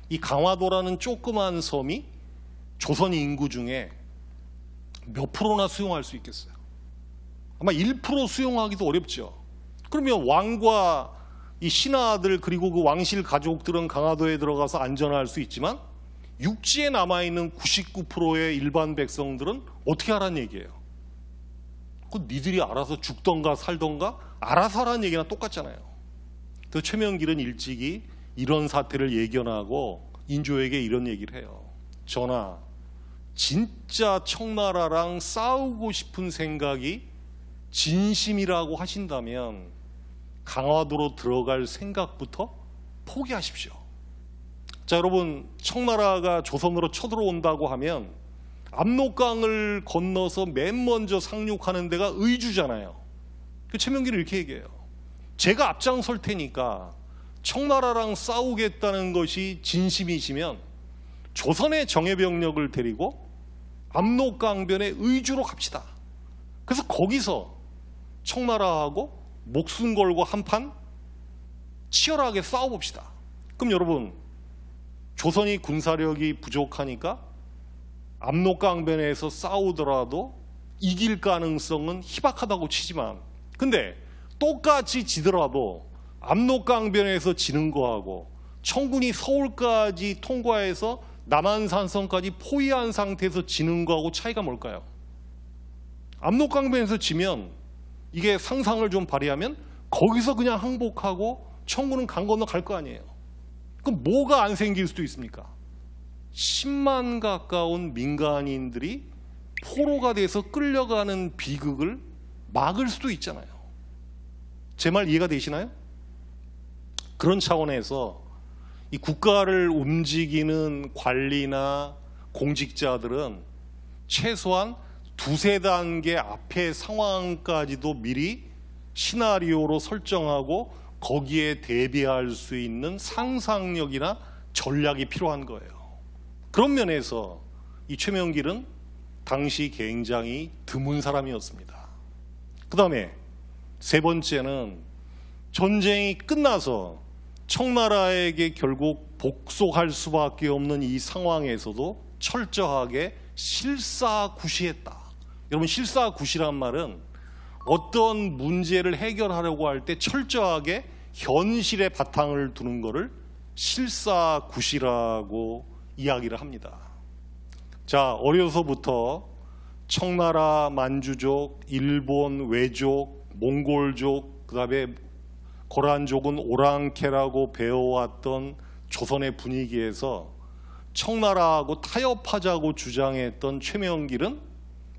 이 강화도라는 조그만 섬이 조선 인구 중에 몇 프로나 수용할 수 있겠어요? 아마 1% 수용하기도 어렵죠. 그러면 왕과 이 신하들 그리고 그 왕실 가족들은 강화도에 들어가서 안전할 수 있지만 육지에 남아있는 99%의 일반 백성들은 어떻게 하라는 얘기예요? 그 니들이 알아서 죽던가 살던가 알아서 하라는 얘기나 똑같잖아요. 그 최명길은 일찍이 이런 사태를 예견하고 인조에게 이런 얘기를 해요. 전하, 진짜 청나라랑 싸우고 싶은 생각이 진심이라고 하신다면 강화도로 들어갈 생각부터 포기하십시오. 자, 여러분, 청나라가 조선으로 쳐들어온다고 하면 압록강을 건너서 맨 먼저 상륙하는 데가 의주잖아요. 그최명기이 이렇게 얘기해요. 제가 앞장설 테니까 청나라랑 싸우겠다는 것이 진심이시면 조선의 정예병력을 데리고 압록강변에 의주로 갑시다. 그래서 거기서 청나라하고 목숨 걸고 한판 치열하게 싸워봅시다. 그럼 여러분 조선이 군사력이 부족하니까 압록강변에서 싸우더라도 이길 가능성은 희박하다고 치지만 근데 똑같이 지더라도 압록강변에서 지는 거하고 청군이 서울까지 통과해서 남한산성까지 포위한 상태에서 지는 거하고 차이가 뭘까요? 압록강변에서 지면 이게 상상을 좀 발휘하면 거기서 그냥 항복하고 청군은 강 건너 갈 거 아니에요. 그럼 뭐가 안 생길 수도 있습니까? 10만 가까운 민간인들이 포로가 돼서 끌려가는 비극을 막을 수도 있잖아요. 제 말 이해가 되시나요? 그런 차원에서 이 국가를 움직이는 관리나 공직자들은 최소한 두세 단계 앞의 상황까지도 미리 시나리오로 설정하고 거기에 대비할 수 있는 상상력이나 전략이 필요한 거예요. 그런 면에서 이 최명길은 당시 굉장히 드문 사람이었습니다. 그 다음에 세 번째는 전쟁이 끝나서 청나라에게 결국 복속할 수밖에 없는 이 상황에서도 철저하게 실사구시했다. 여러분 실사구시란 말은 어떤 문제를 해결하려고 할 때 철저하게 현실의 바탕을 두는 것을 실사구시라고 이야기를 합니다. 자, 어려서부터 청나라 만주족, 일본 외족, 몽골족, 그다음에 고란족은 오랑캐라고 배워왔던 조선의 분위기에서 청나라하고 타협하자고 주장했던 최명길은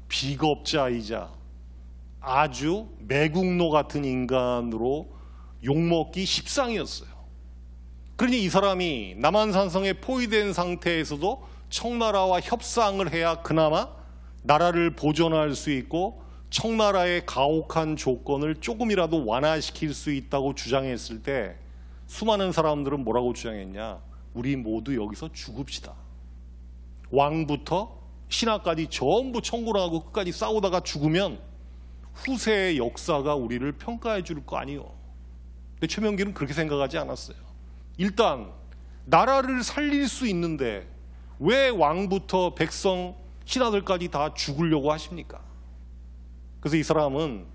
비겁자이자 아주 매국노 같은 인간으로 욕먹기 십상이었어요. 그러니 이 사람이 남한산성에 포위된 상태에서도 청나라와 협상을 해야 그나마 나라를 보존할 수 있고 청나라의 가혹한 조건을 조금이라도 완화시킬 수 있다고 주장했을 때 수많은 사람들은 뭐라고 주장했냐 우리 모두 여기서 죽읍시다 왕부터 신하까지 전부 청구하고 끝까지 싸우다가 죽으면 후세의 역사가 우리를 평가해 줄 거 아니요 근데 최명기는 그렇게 생각하지 않았어요 일단 나라를 살릴 수 있는데 왜 왕부터 백성, 신하들까지 다 죽으려고 하십니까? 그래서 이 사람은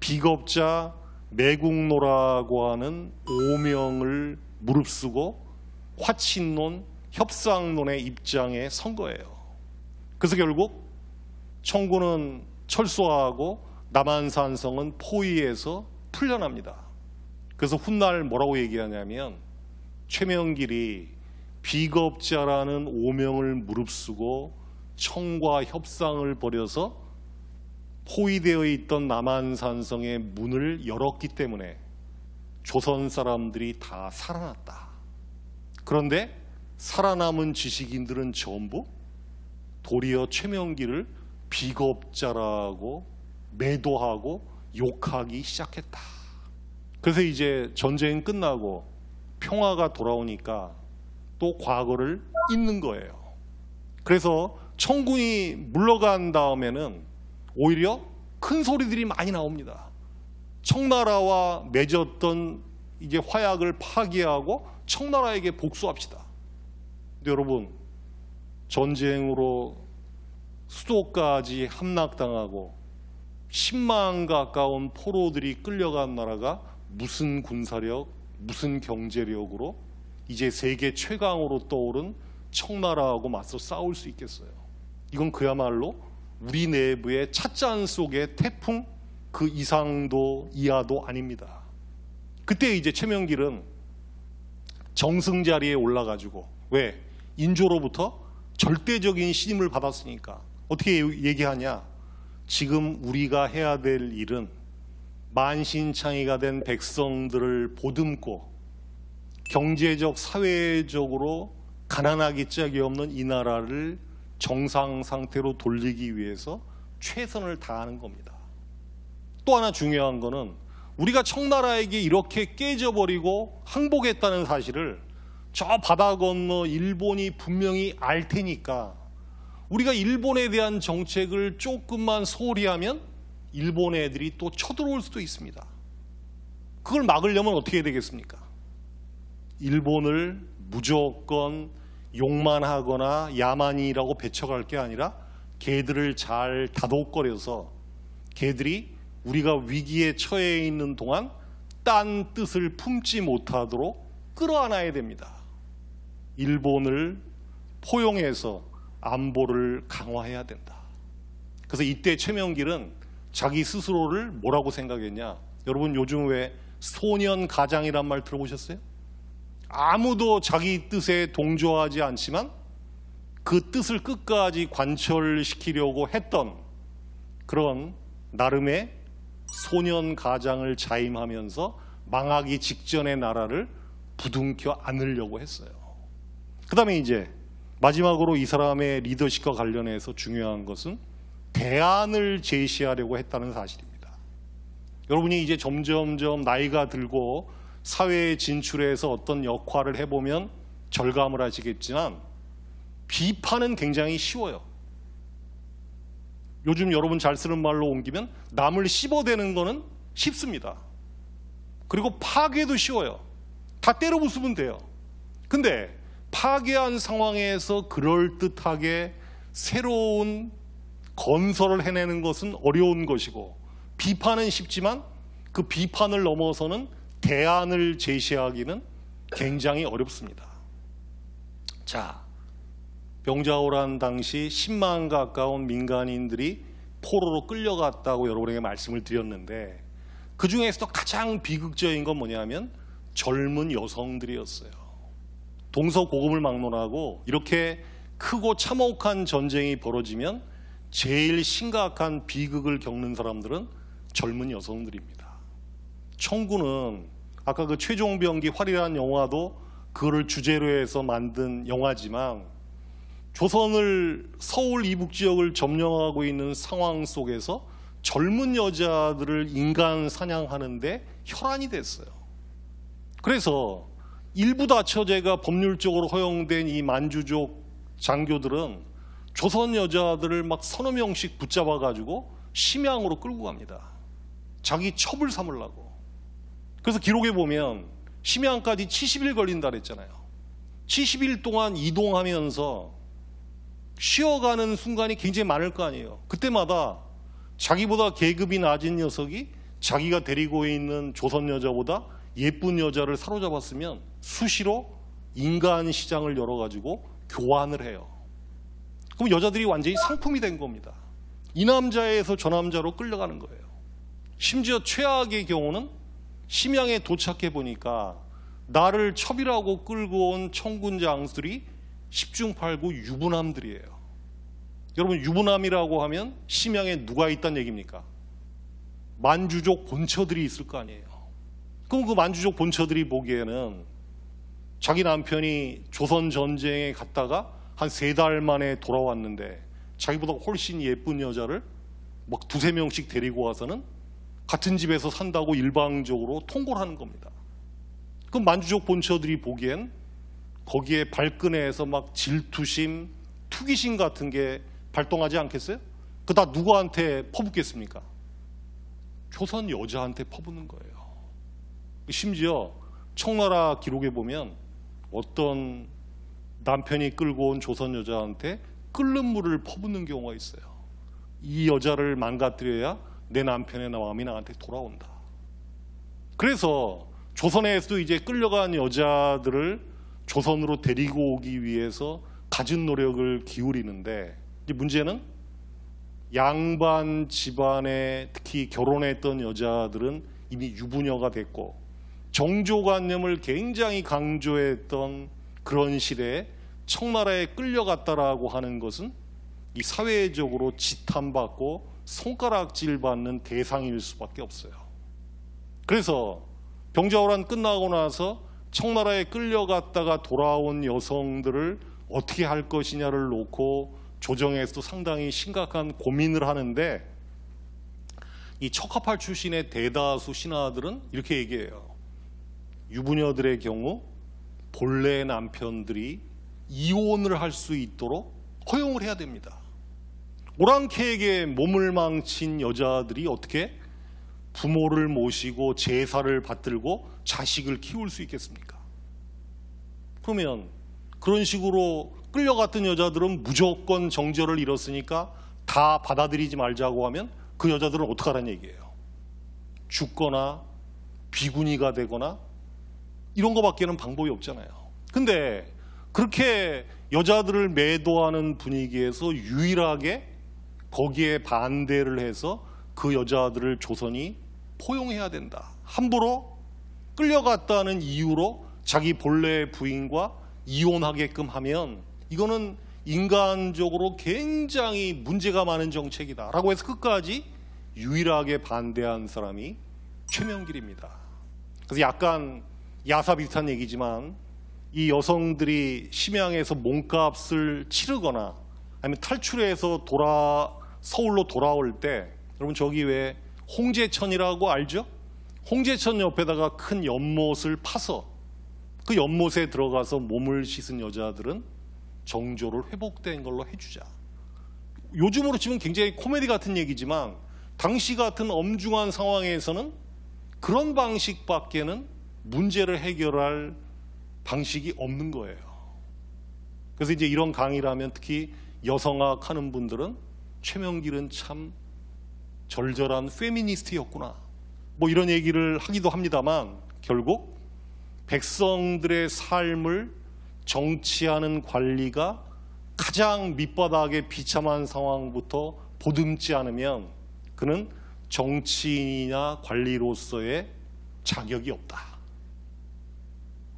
비겁자 매국노라고 하는 오명을 무릅쓰고 화친론, 협상론의 입장에 선 거예요. 그래서 결국 청구는 철수하고 남한산성은 포위해서 풀려납니다. 그래서 훗날 뭐라고 얘기하냐면 최명길이 비겁자라는 오명을 무릅쓰고 청과 협상을 벌여서 포위되어 있던 남한산성의 문을 열었기 때문에 조선 사람들이 다 살아났다. 그런데 살아남은 지식인들은 전부 도리어 최명길을 비겁자라고 매도하고 욕하기 시작했다. 그래서 이제 전쟁 끝나고 평화가 돌아오니까 또 과거를 잊는 거예요. 그래서 청군이 물러간 다음에는 오히려 큰 소리들이 많이 나옵니다. 청나라와 맺었던 이제 화약을 파기하고 청나라에게 복수합시다. 근데 여러분 전쟁으로 수도까지 함락당하고 10만 가까운 포로들이 끌려간 나라가 무슨 군사력, 무슨 경제력으로 이제 세계 최강으로 떠오른 청나라하고 맞서 싸울 수 있겠어요. 이건 그야말로 우리 내부의 찻잔 속의 태풍 그 이상도 이하도 아닙니다. 그때 이제 최명길은 정승 자리에 올라가지고 왜 인조로부터 절대적인 신임을 받았으니까 어떻게 얘기하냐? 지금 우리가 해야 될 일은 만신창이가 된 백성들을 보듬고 경제적, 사회적으로 가난하기 짝이 없는 이 나라를 정상 상태로 돌리기 위해서 최선을 다하는 겁니다. 또 하나 중요한 것은 우리가 청나라에게 이렇게 깨져버리고 항복했다는 사실을 저 바다 건너 일본이 분명히 알 테니까 우리가 일본에 대한 정책을 조금만 소홀히 하면 일본 애들이 또 쳐들어올 수도 있습니다. 그걸 막으려면 어떻게 해야 되겠습니까? 일본을 무조건 욕만 하거나 야만이라고 배척할 게 아니라 개들을 잘 다독거려서 개들이 우리가 위기에 처해 있는 동안 딴 뜻을 품지 못하도록 끌어안아야 됩니다. 일본을 포용해서 안보를 강화해야 된다. 그래서 이때 최명길은 자기 스스로를 뭐라고 생각했냐? 여러분 요즘 왜 소년 가장이란 말 들어보셨어요? 아무도 자기 뜻에 동조하지 않지만 그 뜻을 끝까지 관철시키려고 했던 그런 나름의 소년 가장을 자임하면서 망하기 직전의 나라를 부둥켜 안으려고 했어요. 그 다음에 이제 마지막으로 이 사람의 리더십과 관련해서 중요한 것은 대안을 제시하려고 했다는 사실입니다. 여러분이 이제 점점점 나이가 들고 사회에 진출해서 어떤 역할을 해보면 절감을 하시겠지만 비판은 굉장히 쉬워요. 요즘 여러분 잘 쓰는 말로 옮기면 남을 씹어대는 거는 쉽습니다. 그리고 파괴도 쉬워요. 다 때려 부수면 돼요. 근데 파괴한 상황에서 그럴듯하게 새로운 건설을 해내는 것은 어려운 것이고 비판은 쉽지만 그 비판을 넘어서는 대안을 제시하기는 굉장히 어렵습니다. 자, 병자호란 당시 10만 가까운 민간인들이 포로로 끌려갔다고 여러분에게 말씀을 드렸는데 그 중에서도 가장 비극적인 건 뭐냐면 젊은 여성들이었어요. 동서고금을 막론하고 이렇게 크고 참혹한 전쟁이 벌어지면 제일 심각한 비극을 겪는 사람들은 젊은 여성들입니다. 청구는 아까 그 최종병기 활이라는 영화도 그거를 주제로 해서 만든 영화지만 조선을 서울 이북 지역을 점령하고 있는 상황 속에서 젊은 여자들을 인간 사냥하는데 혈안이 됐어요. 그래서 일부 다처제가 법률적으로 허용된 이 만주족 장교들은 조선 여자들을 막 서너 명씩 붙잡아 가지고 심양으로 끌고 갑니다. 자기 첩을 삼으려고. 그래서 기록에 보면 심양까지 70일 걸린다 그랬잖아요. 70일 동안 이동하면서 쉬어가는 순간이 굉장히 많을 거 아니에요. 그때마다 자기보다 계급이 낮은 녀석이 자기가 데리고 있는 조선 여자보다 예쁜 여자를 사로잡았으면 수시로 인간 시장을 열어가지고 교환을 해요. 그럼 여자들이 완전히 상품이 된 겁니다. 이 남자에서 저 남자로 끌려가는 거예요. 심지어 최악의 경우는 심양에 도착해 보니까 나를 첩이라고 끌고 온 청군 장수들이 십중팔구 유부남들이에요. 여러분 유부남이라고 하면 심양에 누가 있단 얘기입니까? 만주족 본처들이 있을 거 아니에요. 그럼 그 만주족 본처들이 보기에는 자기 남편이 조선 전쟁에 갔다가 한세달 만에 돌아왔는데 자기보다 훨씬 예쁜 여자를 막 두세 명씩 데리고 와서는 같은 집에서 산다고 일방적으로 통고를 하는 겁니다. 그 만주족 본처들이 보기엔 거기에 발끈해서 막 질투심, 투기심 같은 게 발동하지 않겠어요? 그다 누구한테 퍼붓겠습니까? 조선 여자한테 퍼붓는 거예요. 심지어 청나라 기록에 보면 어떤 남편이 끌고 온 조선 여자한테 끓는 물을 퍼붓는 경우가 있어요. 이 여자를 망가뜨려야 내 남편의 마음이 나한테 돌아온다. 그래서 조선에서도 이제 끌려간 여자들을 조선으로 데리고 오기 위해서 가진 노력을 기울이는데 문제는 양반 집안에 특히 결혼했던 여자들은 이미 유부녀가 됐고 정조관념을 굉장히 강조했던 그런 시대에 청나라에 끌려갔다라고 하는 것은 이 사회적으로 지탄받고 손가락질 받는 대상일 수밖에 없어요. 그래서 병자호란 끝나고 나서 청나라에 끌려갔다가 돌아온 여성들을 어떻게 할 것이냐를 놓고 조정에서도 상당히 심각한 고민을 하는데 이척하팔 출신의 대다수 신하들은 이렇게 얘기해요. 유부녀들의 경우 본래의 남편들이 이혼을 할 수 있도록 허용을 해야 됩니다. 오랑캐에게 몸을 망친 여자들이 어떻게 부모를 모시고 제사를 받들고 자식을 키울 수 있겠습니까? 그러면 그런 식으로 끌려갔던 여자들은 무조건 정절을 잃었으니까 다 받아들이지 말자고 하면 그 여자들은 어떡하라는 얘기예요. 죽거나 비구니가 되거나 이런 것밖에는 방법이 없잖아요. 근데 그렇게 여자들을 매도하는 분위기에서 유일하게 거기에 반대를 해서 그 여자들을 조선이 포용해야 된다. 함부로 끌려갔다는 이유로 자기 본래의 부인과 이혼하게끔 하면 이거는 인간적으로 굉장히 문제가 많은 정책이다라고 해서 끝까지 유일하게 반대한 사람이 최명길입니다. 그래서 약간 야사 비슷한 얘기지만 이 여성들이 심양에서 몸값을 치르거나 아니면 탈출해서 돌아 서울로 돌아올 때 여러분 저기 왜 홍제천이라고 알죠? 홍제천 옆에다가 큰 연못을 파서 그 연못에 들어가서 몸을 씻은 여자들은 정조를 회복된 걸로 해주자. 요즘으로 치면 굉장히 코미디 같은 얘기지만 당시 같은 엄중한 상황에서는 그런 방식밖에는 문제를 해결할 방식이 없는 거예요. 그래서 이제 이런 강의를 하면 특히 여성학 하는 분들은 최명길은 참 절절한 페미니스트였구나. 뭐 이런 얘기를 하기도 합니다만 결국 백성들의 삶을 정치하는 관리가 가장 밑바닥의 비참한 상황부터 보듬지 않으면 그는 정치인이나 관리로서의 자격이 없다.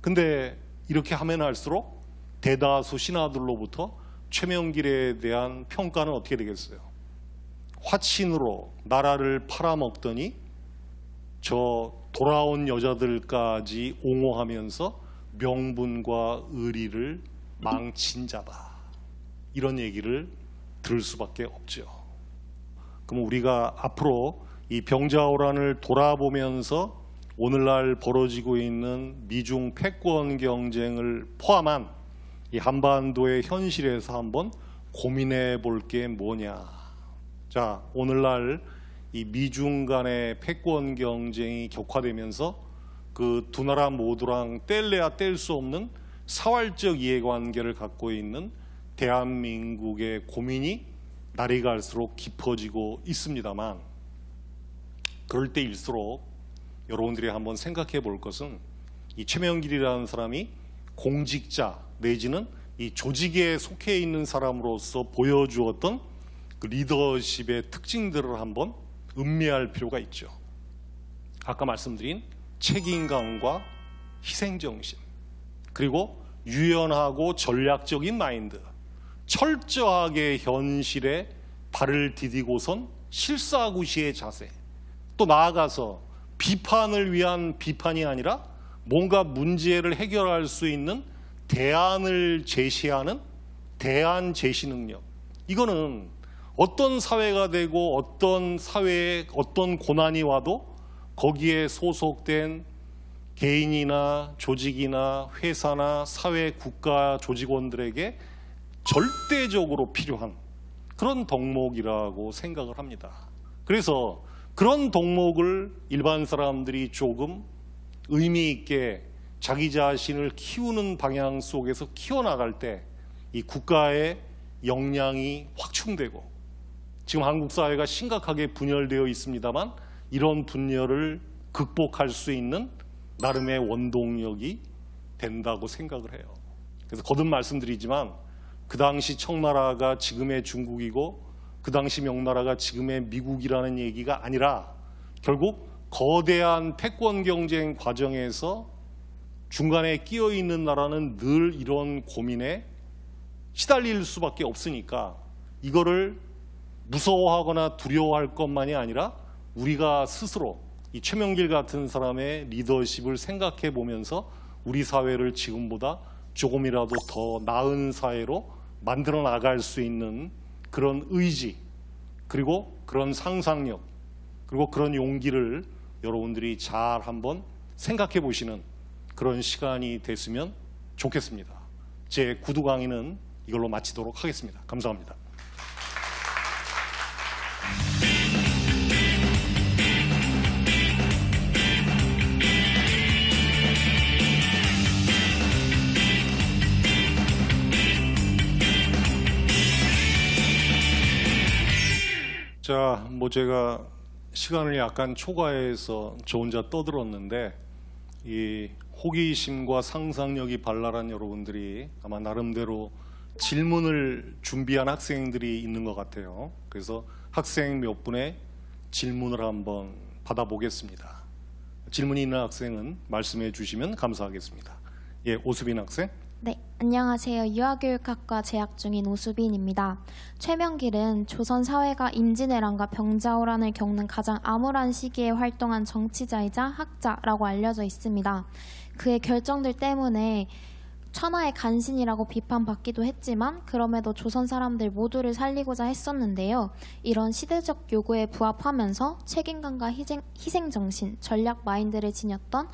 근데 이렇게 하면 할수록 대다수 신하들로부터 최명길에 대한 평가는 어떻게 되겠어요? 화친으로 나라를 팔아먹더니 저 돌아온 여자들까지 옹호하면서 명분과 의리를 망친 자다. 이런 얘기를 들을 수밖에 없죠. 그럼 우리가 앞으로 이 병자호란을 돌아보면서 오늘날 벌어지고 있는 미중 패권 경쟁을 포함한 이 한반도의 현실에서 한번 고민해 볼 게 뭐냐. 자, 오늘날 이 미중 간의 패권 경쟁이 격화되면서 그 두 나라 모두랑 뗄래야 뗄 수 없는 사활적 이해관계를 갖고 있는 대한민국의 고민이 날이 갈수록 깊어지고 있습니다만 그럴 때일수록 여러분들이 한번 생각해 볼 것은 이 최명길이라는 사람이 공직자 내지는 이 조직에 속해 있는 사람으로서 보여주었던 그 리더십의 특징들을 한번 음미할 필요가 있죠. 아까 말씀드린 책임감과 희생정신 그리고 유연하고 전략적인 마인드 철저하게 현실에 발을 디디고선 실사구시의 자세 또 나아가서 비판을 위한 비판이 아니라 뭔가 문제를 해결할 수 있는 대안을 제시하는 대안 제시 능력. 이거는 어떤 사회가 되고 어떤 사회에 어떤 고난이 와도 거기에 소속된 개인이나 조직이나 회사나 사회 국가 조직원들에게 절대적으로 필요한 그런 덕목이라고 생각을 합니다. 그래서 그런 동목을 일반 사람들이 조금 의미 있게 자기 자신을 키우는 방향 속에서 키워나갈 때 이 국가의 역량이 확충되고 지금 한국 사회가 심각하게 분열되어 있습니다만 이런 분열을 극복할 수 있는 나름의 원동력이 된다고 생각을 해요. 그래서 거듭 말씀드리지만 그 당시 청나라가 지금의 중국이고 그 당시 명나라가 지금의 미국이라는 얘기가 아니라 결국 거대한 패권 경쟁 과정에서 중간에 끼어 있는 나라는 늘 이런 고민에 시달릴 수밖에 없으니까 이거를 무서워하거나 두려워할 것만이 아니라 우리가 스스로 이 최명길 같은 사람의 리더십을 생각해 보면서 우리 사회를 지금보다 조금이라도 더 나은 사회로 만들어 나갈 수 있는 그런 의지 그리고 그런 상상력 그리고 그런 용기를 여러분들이 잘 한번 생각해 보시는 그런 시간이 됐으면 좋겠습니다. 제 구두 강의는 이걸로 마치도록 하겠습니다. 감사합니다. 자, 뭐 제가 시간을 약간 초과해서 저 혼자 떠들었는데 이 호기심과 상상력이 발랄한 여러분들이 아마 나름대로 질문을 준비한 학생들이 있는 것 같아요. 그래서 학생 몇 분의 질문을 한번 받아보겠습니다. 질문이 있는 학생은 말씀해 주시면 감사하겠습니다. 예, 오수빈 학생. 네, 안녕하세요. 유아교육학과 재학 중인 오수빈입니다. 최명길은 조선 사회가 임진왜란과 병자호란을 겪는 가장 암울한 시기에 활동한 정치자이자 학자라고 알려져 있습니다. 그의 결정들 때문에 천하의 간신이라고 비판받기도 했지만 그럼에도 조선 사람들 모두를 살리고자 했었는데요. 이런 시대적 요구에 부합하면서 책임감과 희생, 희생정신, 전략 마인드를 지녔던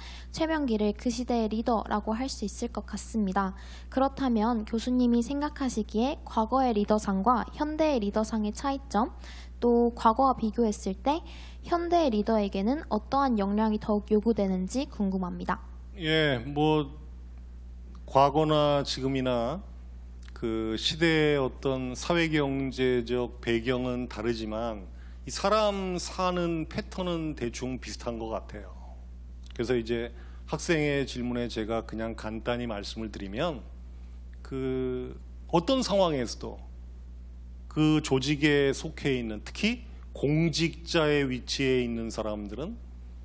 최명기를 그 시대의 리더라고 할 수 있을 것 같습니다. 그렇다면 교수님이 생각하시기에 과거의 리더상과 현대의 리더상의 차이점, 또 과거와 비교했을 때 현대의 리더에게는 어떠한 역량이 더욱 요구되는지 궁금합니다. 예, 뭐 과거나 지금이나 그 시대의 어떤 사회 경제적 배경은 다르지만 이 사람 사는 패턴은 대충 비슷한 것 같아요. 그래서 이제 학생의 질문에 제가 그냥 간단히 말씀을 드리면 그 어떤 상황에서도 그 조직에 속해 있는 특히 공직자의 위치에 있는 사람들은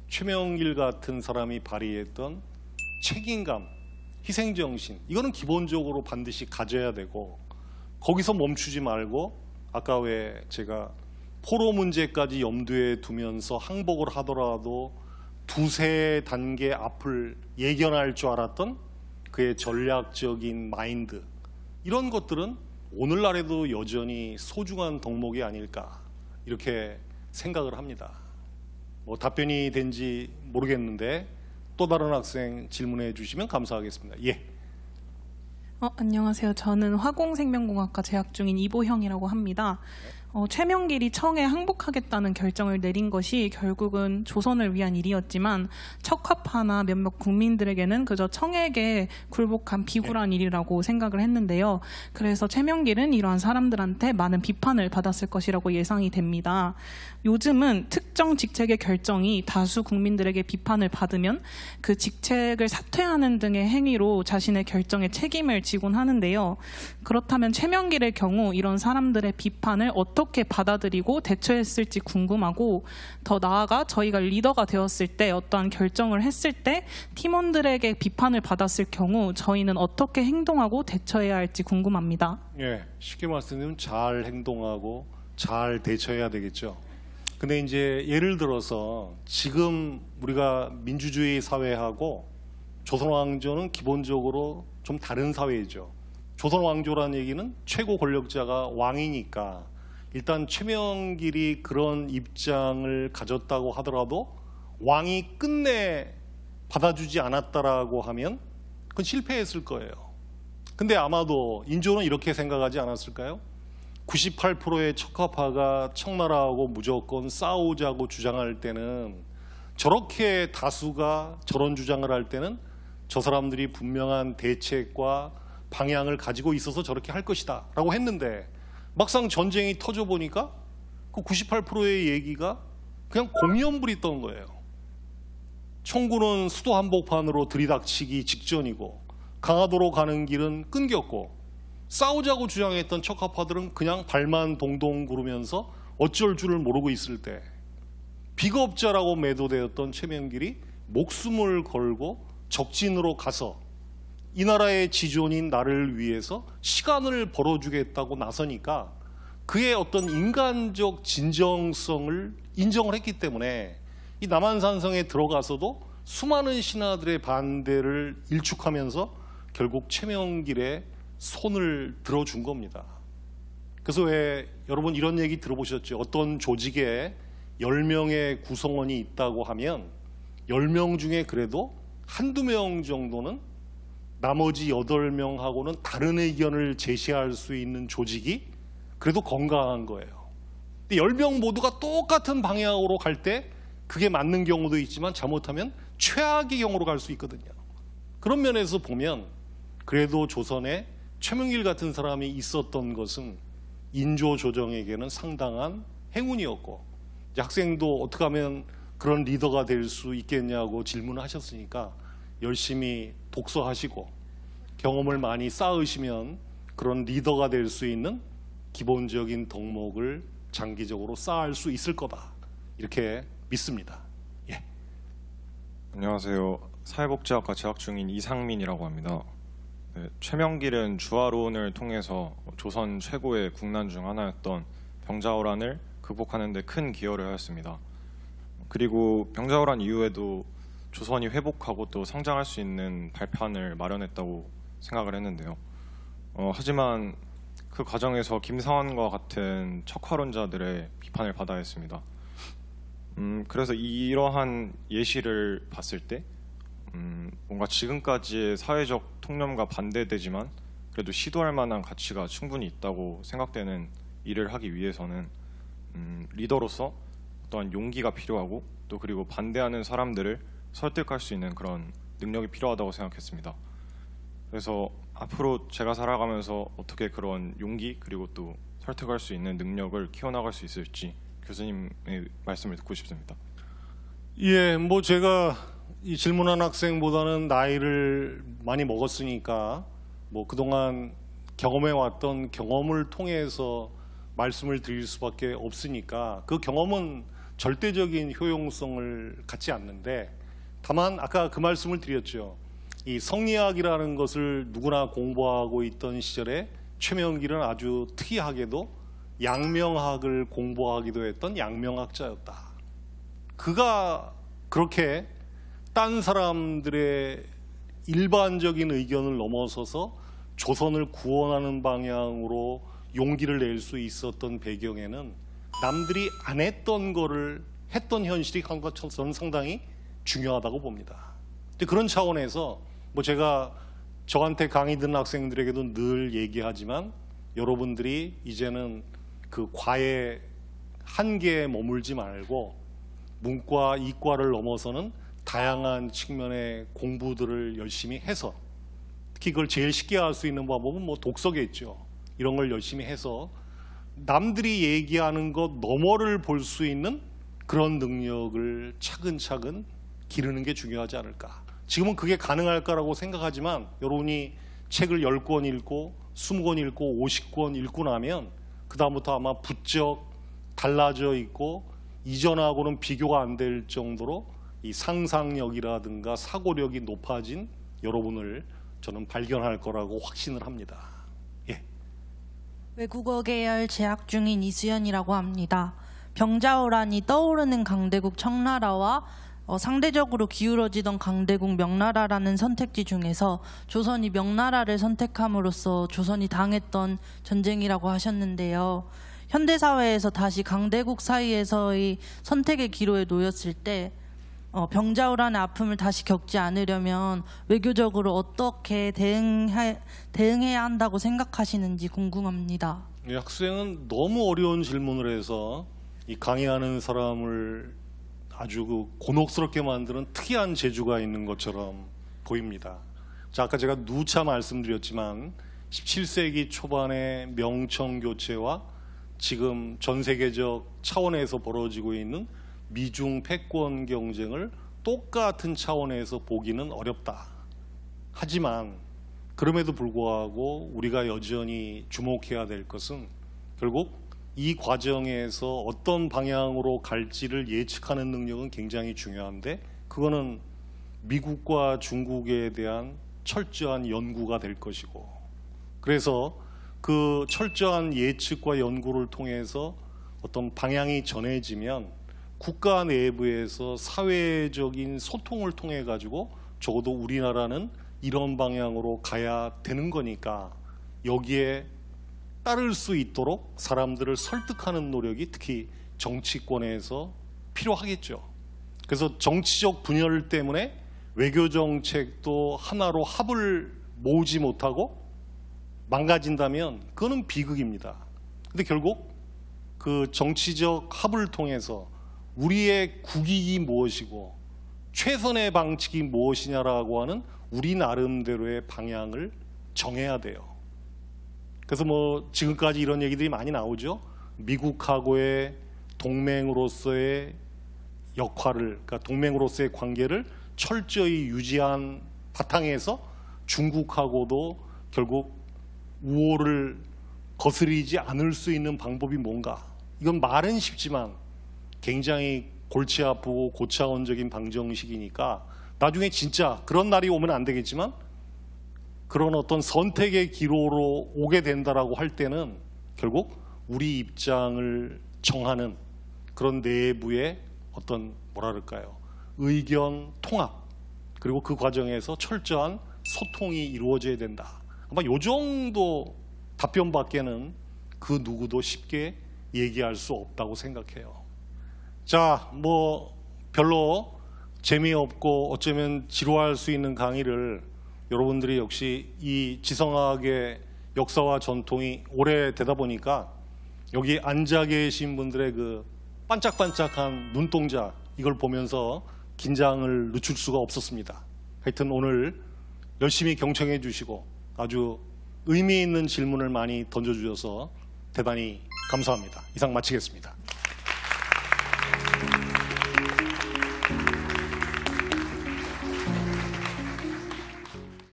최명일 같은 사람이 발휘했던 책임감 희생정신 이거는 기본적으로 반드시 가져야 되고 거기서 멈추지 말고 아까 왜 제가 포로 문제까지 염두에 두면서 항복을 하더라도 두세 단계 앞을 예견할 줄 알았던 그의 전략적인 마인드 이런 것들은 오늘날에도 여전히 소중한 덕목이 아닐까 이렇게 생각을 합니다. 뭐 답변이 된지 모르겠는데 또 다른 학생 질문해 주시면 감사하겠습니다. 예. 어, 안녕하세요. 저는 화공생명공학과 재학 중인 이보형이라고 합니다. 네. 어, 최명길이 청에 항복하겠다는 결정을 내린 것이 결국은 조선을 위한 일이었지만 척화파나 몇몇 국민들에게는 그저 청에게 굴복한 비굴한 일이라고 생각을 했는데요. 그래서 최명길은 이러한 사람들한테 많은 비판을 받았을 것이라고 예상이 됩니다. 요즘은 특정 직책의 결정이 다수 국민들에게 비판을 받으면 그 직책을 사퇴하는 등의 행위로 자신의 결정에 책임을 지곤 하는데요. 그렇다면 최명길의 경우 이런 사람들의 비판을 어떻게 어떻게 받아들이고 대처했을지 궁금하고 더 나아가 저희가 리더가 되었을 때 어떠한 결정을 했을 때 팀원들에게 비판을 받았을 경우 저희는 어떻게 행동하고 대처해야 할지 궁금합니다. 예, 쉽게 말씀드리면 잘 행동하고 잘 대처해야 되겠죠. 근데 이제 예를 들어서 지금 우리가 민주주의 사회하고 조선왕조는 기본적으로 좀 다른 사회죠. 조선왕조라는 얘기는 최고 권력자가 왕이니까 일단 최명길이 그런 입장을 가졌다고 하더라도 왕이 끝내 받아주지 않았다라고 하면 그건 실패했을 거예요. 근데 아마도 인조는 이렇게 생각하지 않았을까요? 98%의 척하파가 청나라하고 무조건 싸우자고 주장할 때는 저렇게 다수가 저런 주장을 할 때는 저 사람들이 분명한 대책과 방향을 가지고 있어서 저렇게 할 것이다 라고 했는데 막상 전쟁이 터져 보니까 그 98%의 얘기가 그냥 공연불이 던 거예요. 청구는 수도 한복판으로 들이닥치기 직전이고 강화도로 가는 길은 끊겼고 싸우자고 주장했던 척하파들은 그냥 발만 동동 구르면서 어쩔 줄을 모르고 있을 때 비겁자라고 매도되었던 최명길이 목숨을 걸고 적진으로 가서 이 나라의 지존인 나를 위해서 시간을 벌어주겠다고 나서니까 그의 어떤 인간적 진정성을 인정을 했기 때문에 이 남한산성에 들어가서도 수많은 신하들의 반대를 일축하면서 결국 최명길에 손을 들어준 겁니다. 그래서 왜 여러분 이런 얘기 들어보셨죠? 어떤 조직에 10명의 구성원이 있다고 하면 10명 중에 그래도 한두 명 정도는 나머지 8명하고는 다른 의견을 제시할 수 있는 조직이 그래도 건강한 거예요. 근데 10명 모두가 똑같은 방향으로 갈 때 그게 맞는 경우도 있지만 잘못하면 최악의 경우로 갈 수 있거든요. 그런 면에서 보면 그래도 조선에 최명길 같은 사람이 있었던 것은 인조조정에게는 상당한 행운이었고 학생도 어떻게 하면 그런 리더가 될 수 있겠냐고 질문을 하셨으니까 열심히 독서하시고 경험을 많이 쌓으시면 그런 리더가 될 수 있는 기본적인 덕목을 장기적으로 쌓을 수 있을 거다 이렇게 믿습니다. 예. 안녕하세요. 사회복지학과 재학 중인 이상민이라고 합니다. 네, 최명길은 주화론을 통해서 조선 최고의 국난 중 하나였던 병자호란을 극복하는 데 큰 기여를 하였습니다. 그리고 병자호란 이후에도 조선이 회복하고 또 성장할 수 있는 발판을 마련했다고 생각을 했는데요. 어, 하지만 그 과정에서 김상환과 같은 척화론자들의 비판을 받아야 했습니다. 음, 그래서 이러한 예시를 봤을 때 음, 뭔가 지금까지의 사회적 통념과 반대되지만 그래도 시도할 만한 가치가 충분히 있다고 생각되는 일을 하기 위해서는 음, 리더로서 어떠한 용기가 필요하고 또 그리고 반대하는 사람들을 설득할 수 있는 그런 능력이 필요하다고 생각했습니다. 그래서 앞으로 제가 살아가면서 어떻게 그런 용기 그리고 또 설득할 수 있는 능력을 키워나갈 수 있을지 교수님의 말씀을 듣고 싶습니다. 예, 뭐 제가 이 질문한 학생보다는 나이를 많이 먹었으니까 뭐 그동안 경험해 왔던 경험을 통해서 말씀을 드릴 수밖에 없으니까 그 경험은 절대적인 효용성을 갖지 않는데 다만 아까 그 말씀을 드렸죠. 이 성리학이라는 것을 누구나 공부하고 있던 시절에 최명길은 아주 특이하게도 양명학을 공부하기도 했던 양명학자였다. 그가 그렇게 딴 사람들의 일반적인 의견을 넘어서서 조선을 구원하는 방향으로 용기를 낼 수 있었던 배경에는 남들이 안 했던 거를 했던 현실이 한 것처럼 상당히 중요하다고 봅니다. 그런 그런 차원에서 뭐 제가 저한테 강의 듣는 학생들에게도 늘 얘기하지만 여러분들이 이제는 그 과의 한계에 머물지 말고 문과, 이과를 넘어서는 다양한 측면의 공부들을 열심히 해서 특히 그걸 제일 쉽게 할 수 있는 방법은 뭐 독서겠죠. 이런 걸 열심히 해서 남들이 얘기하는 것 너머를 볼 수 있는 그런 능력을 차근차근 기르는 게 중요하지 않을까. 지금은 그게 가능할까라고 생각하지만 여러분이 책을 10권 읽고 20권 읽고 50권 읽고 나면 그 다음부터 아마 부쩍 달라져 있고 이전하고는 비교가 안 될 정도로 이 상상력이라든가 사고력이 높아진 여러분을 저는 발견할 거라고 확신을 합니다. 예. 외국어 계열 재학 중인 이수연이라고 합니다. 병자호란이 떠오르는 강대국 청나라와 어, 상대적으로 기울어지던 강대국 명나라라는 선택지 중에서 조선이 명나라를 선택함으로써 조선이 당했던 전쟁이라고 하셨는데요. 현대사회에서 다시 강대국 사이에서의 선택의 기로에 놓였을 때 어, 병자호란의 아픔을 다시 겪지 않으려면 외교적으로 어떻게 대응해, 대응해야 한다고 생각하시는지 궁금합니다. 예, 학생은 너무 어려운 질문을 해서 이 강의하는 사람을 아주 그 곤혹스럽게 만드는 특이한 재주가 있는 것처럼 보입니다. 자, 아까 제가 누차 말씀드렸지만 17세기 초반의 명청 교체와 지금 전 세계적 차원에서 벌어지고 있는 미중 패권 경쟁을 똑같은 차원에서 보기는 어렵다. 하지만 그럼에도 불구하고 우리가 여전히 주목해야 될 것은 결국 이 과정에서 어떤 방향으로 갈지를 예측하는 능력은 굉장히 중요한데 그거는 미국과 중국에 대한 철저한 연구가 될 것이고 그래서 그 철저한 예측과 연구를 통해서 어떤 방향이 전해지면 국가 내부에서 사회적인 소통을 통해 가지고 적어도 우리나라는 이런 방향으로 가야 되는 거니까 여기에 따를 수 있도록 사람들을 설득하는 노력이 특히 정치권에서 필요하겠죠. 그래서 정치적 분열 때문에 외교 정책도 하나로 합을 모으지 못하고 망가진다면 그거는 비극입니다. 근데 결국 그 정치적 합을 통해서 우리의 국익이 무엇이고 최선의 방식이 무엇이냐라고 하는 우리 나름대로의 방향을 정해야 돼요. 그래서 뭐 지금까지 이런 얘기들이 많이 나오죠. 미국하고의 동맹으로서의 역할을, 그러니까 동맹으로서의 관계를 철저히 유지한 바탕에서 중국하고도 결국 우호를 거스리지 않을 수 있는 방법이 뭔가. 이건 말은 쉽지만 굉장히 골치 아프고 고차원적인 방정식이니까 나중에 진짜 그런 날이 오면 안 되겠지만 그런 어떤 선택의 기로로 오게 된다라고 할 때는 결국 우리 입장을 정하는 그런 내부의 어떤 뭐라 그럴까요? 의견 통합 그리고 그 과정에서 철저한 소통이 이루어져야 된다. 아마 요 정도 답변밖에는 그 누구도 쉽게 얘기할 수 없다고 생각해요. 자, 뭐 별로 재미없고 어쩌면 지루할 수 있는 강의를 여러분들이 역시 이 지성학의 역사와 전통이 오래되다 보니까 여기 앉아 계신 분들의 그 반짝반짝한 눈동자 이걸 보면서 긴장을 늦출 수가 없었습니다. 하여튼 오늘 열심히 경청해 주시고 아주 의미 있는 질문을 많이 던져주셔서 대단히 감사합니다. 이상 마치겠습니다.